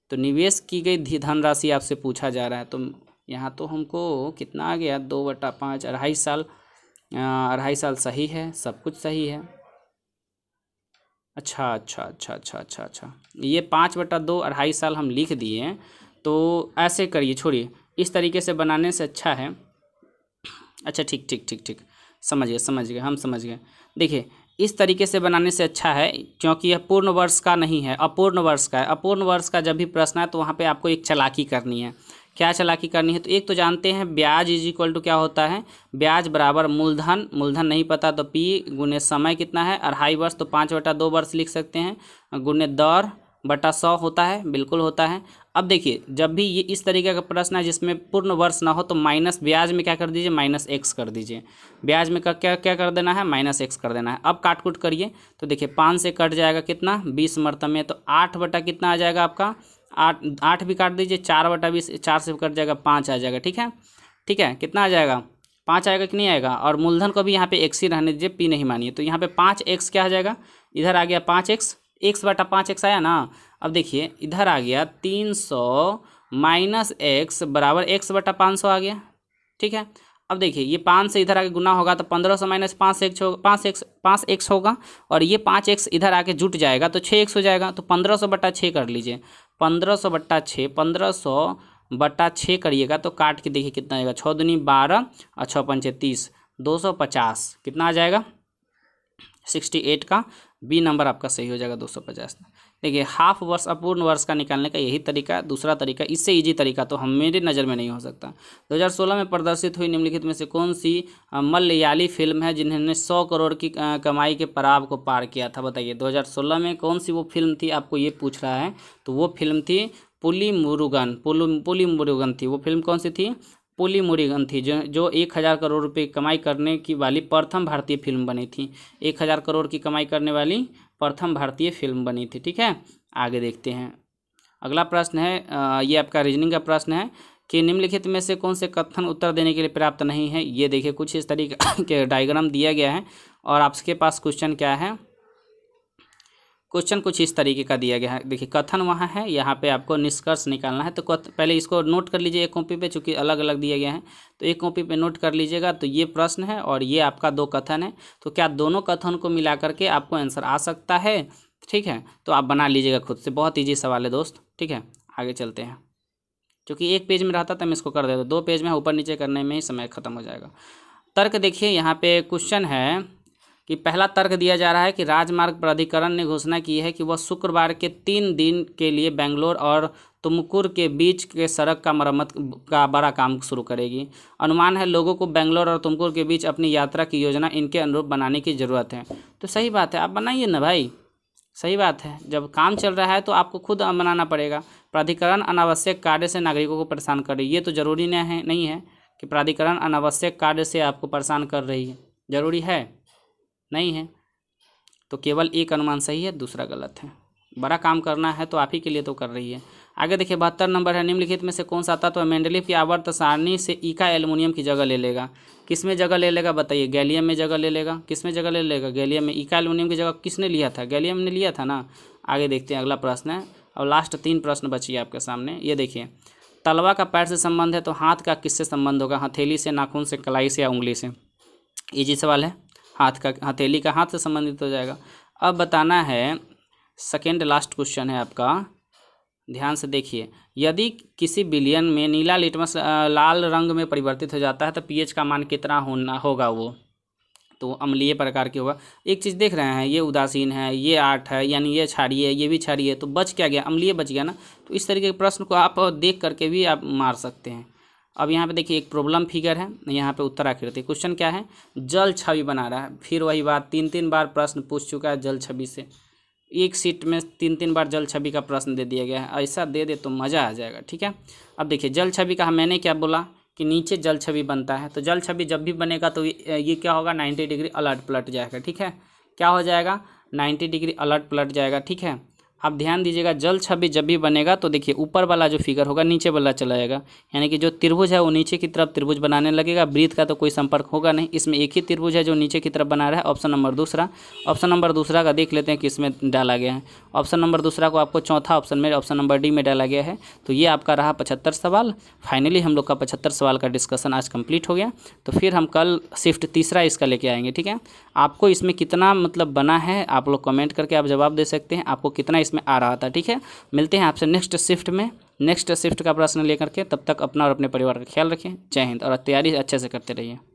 तो निवेश की गई धनराशि आपसे पूछा जा रहा है तो यहाँ तो हमको कितना आ गया दो बटा पाँच अढ़ाई साल अढ़ाई साल सही है सब कुछ सही है अच्छा अच्छा अच्छा अच्छा अच्छा अच्छा ये पाँच बटा दो अढ़ाई साल हम लिख दिए तो ऐसे करिए छोड़िए इस तरीके से बनाने से अच्छा है अच्छा ठीक ठीक ठीक ठीक समझ गए समझ गए हम समझ गए देखिए इस तरीके से बनाने से अच्छा है क्योंकि यह पूर्ण वर्ष का नहीं है अपूर्ण वर्ष का है अपूर्ण वर्ष का जब भी प्रश्न है तो वहाँ पे आपको एक चलाकी करनी है क्या चलाकी करनी है तो एक तो जानते हैं ब्याज इज इक्वल टू क्या होता है ब्याज बराबर मूलधन मूलधन नहीं पता तो पी गुने समय कितना है अढ़ाई वर्ष तो पाँच बटा दो वर्ष लिख सकते हैं गुने दौर बटा सौ होता है बिल्कुल होता है अब देखिए जब भी ये इस तरीके का प्रश्न है जिसमें पूर्ण वर्ष ना हो तो माइनस ब्याज में क्या कर दीजिए माइनस एक्स कर दीजिए ब्याज में क्या क्या कर देना है माइनस एक्स कर देना है अब काट कुट करिए तो देखिए पाँच से कट जाएगा कितना बीस मरतमे तो आठ बटा कितना आ जाएगा आपका आठ आठ भी काट दीजिए चार बटा बीस चार से कट जाएगा पाँच आ जाएगा ठीक है ठीक है कितना आ जाएगा पाँच आएगा कि नहीं आएगा और मूलधन को भी यहाँ पे एक्स ही रहने दीजिए पी नहीं मानिए तो यहाँ पे पाँच एक्स क्या आ जाएगा इधर आ गया पाँच एक्स एक्स बटा पाँच एक्स आया ना अब देखिए इधर आ गया तीन सौ माइनस एक्स बराबर एक्स बटा पाँच सौ आ गया ठीक है अब देखिए ये पाँच से इधर आके गुना होगा तो पंद्रह सौ माइनस पाँच एक्स होगा पाँच एक्स पाँच एक्स होगा और ये पाँच एक्स इधर आके जुट जाएगा तो छः एक्स हो जाएगा तो पंद्रह सौ बट्टा छः कर लीजिए पंद्रह सौ बट्टा छः पंद्रह सौ बट्टा छः करिएगा तो काट के देखिए कितना आएगा छः दुनी बारह और छः पंचे तीस दो सौ पचास कितना आ जाएगा सिक्सटी एट का बी नंबर आपका सही हो जाएगा दो सौ पचास देखिए हाफ वर्ष अपूर्ण वर्ष का निकालने का यही तरीका दूसरा तरीका इससे इजी तरीका तो हम मेरी नज़र में नहीं हो सकता 2016 में प्रदर्शित हुई निम्नलिखित में से कौन सी मलयाली फिल्म है जिन्होंने 100 करोड़ की कमाई के पराब को पार किया था बताइए 2016 में कौन सी वो फिल्म थी आपको ये पूछ रहा है तो वो फिल्म थी पुली मुरुगन पुलु पुली मुरुगन थी वो फिल्म कौन सी थी पुली मोरिगन थी जो जो एक हज़ार करोड़ रुपये कमाई करने की वाली प्रथम भारतीय फिल्म बनी थी एक हज़ार करोड़ की कमाई करने वाली प्रथम भारतीय फिल्म बनी थी ठीक है आगे देखते हैं अगला प्रश्न है ये आपका रीजनिंग का प्रश्न है कि निम्नलिखित में से कौन से कथन उत्तर देने के लिए पर्याप्त नहीं है ये देखिए कुछ इस तरीके के डायग्राम दिया गया है और आपके पास क्वेश्चन क्या है क्वेश्चन कुछ इस तरीके का दिया गया है देखिए कथन वहाँ है यहाँ पे आपको निष्कर्ष निकालना है तो पहले इसको नोट कर लीजिए एक कॉपी पे चूँकि अलग अलग दिया गया है तो एक कॉपी पे नोट कर लीजिएगा तो ये प्रश्न है और ये आपका दो कथन है तो क्या दोनों कथन को मिला करके आपको आंसर आ सकता है ठीक है तो आप बना लीजिएगा खुद से बहुत ईजी सवाल है दोस्त ठीक है आगे चलते हैं चूँकि एक पेज में रहता था तो हम इसको कर देता दो पेज में ऊपर नीचे करने में ही समय खत्म हो जाएगा तर्क देखिए यहाँ पे क्वेश्चन है कि पहला तर्क दिया जा रहा है कि राजमार्ग प्राधिकरण ने घोषणा की है कि वह शुक्रवार के तीन दिन के लिए बेंगलोर और तुमकुर के बीच के सड़क का मरम्मत का बड़ा काम शुरू करेगी अनुमान है लोगों को बेंगलोर और तुमकुर के बीच अपनी यात्रा की योजना इनके अनुरूप बनाने की ज़रूरत है तो सही बात है आप बनाइए ना भाई सही बात है जब काम चल रहा है तो आपको खुद बनाना पड़ेगा प्राधिकरण अनावश्यक कार्य से नागरिकों को परेशान कर रही है ये तो जरूरी नहीं है नहीं है कि प्राधिकरण अनावश्यक कार्य से आपको परेशान कर रही है जरूरी है नहीं है तो केवल एक अनुमान सही है दूसरा गलत है बड़ा काम करना है तो आप ही के लिए तो कर रही है आगे देखिए बहत्तर नंबर है निम्नलिखित में से कौन सा आता तो मेंडलिव की आवर्त सारणी से ईका एल्युमिनियम की जगह ले लेगा किस में जगह ले लेगा बताइए गैलियम में जगह ले लेगा किस में जगह ले लेगा गैलियम में ईका एल्युमिनियम की जगह किसने लिया था गैलियम ने लिया था ना आगे देखते हैं अगला प्रश्न है और लास्ट तीन प्रश्न बची है आपके सामने ये देखिए तलवा का पैर से संबंध है तो हाथ का किससे संबंध होगा हथेली से नाखून से कलाई से या उंगली से ये सवाल है हाथ का हथेली का हाथ से संबंधित हो जाएगा अब बताना है सेकेंड लास्ट क्वेश्चन है आपका ध्यान से देखिए यदि किसी बिलियन में नीला लिटमस लाल रंग में परिवर्तित हो जाता है तो पीएच का मान कितना होना होगा वो तो अम्लीय प्रकार के होगा एक चीज़ देख रहे हैं ये उदासीन है ये आठ है यानी ये छाड़ी है ये भी छाड़ी है तो बच क्या गया अम्लीय बच गया ना तो इस तरीके के प्रश्न को आप देख करके भी आप मार सकते हैं अब यहाँ पे देखिए एक प्रॉब्लम फिगर है यहाँ पे उत्तर आकृति क्वेश्चन क्या है जल छवि बना रहा है फिर वही बात तीन तीन बार प्रश्न पूछ चुका है जल छवि से एक सीट में तीन तीन बार जल छवि का प्रश्न दे दिया गया है ऐसा दे दे तो मज़ा आ जाएगा ठीक है अब देखिए जल छवि का मैंने क्या बोला कि नीचे जल छवि बनता है तो जल छवि जब भी बनेगा तो ये क्या होगा नाइन्टी डिग्री अलर्ट पलट जाएगा ठीक है क्या हो जाएगा नाइन्टी डिग्री अलर्ट पलट जाएगा ठीक है आप ध्यान दीजिएगा जल छवि जब भी बनेगा तो देखिए ऊपर वाला जो फिगर होगा नीचे वाला चला जाएगा यानी कि जो त्रिभुज है वो नीचे की तरफ त्रिभुज बनाने लगेगा ब्रीथ का तो कोई संपर्क होगा नहीं इसमें एक ही त्रिभुज है जो नीचे की तरफ बना रहा है ऑप्शन नंबर दूसरा ऑप्शन नंबर दूसरा का देख लेते हैं कि इसमें डाला गया है ऑप्शन नंबर दूसरा को आपको चौथा ऑप्शन में ऑप्शन नंबर डी में डाला गया है तो ये आपका रहा पचहत्तर सवाल फाइनली हम लोग का पचहत्तर सवाल का डिस्कशन आज कंप्लीट हो गया तो फिर हम कल शिफ्ट तीसरा इसका लेके आएंगे ठीक है आपको इसमें कितना मतलब बना है आप लोग कमेंट करके आप जवाब दे सकते हैं आपको कितना इसमें आ रहा था ठीक है मिलते हैं आपसे नेक्स्ट शिफ्ट में नेक्स्ट शिफ्ट का प्रश्न लेकर के तब तक अपना और अपने परिवार का ख्याल रखें जय हिंद और तैयारी अच्छे से करते रहिए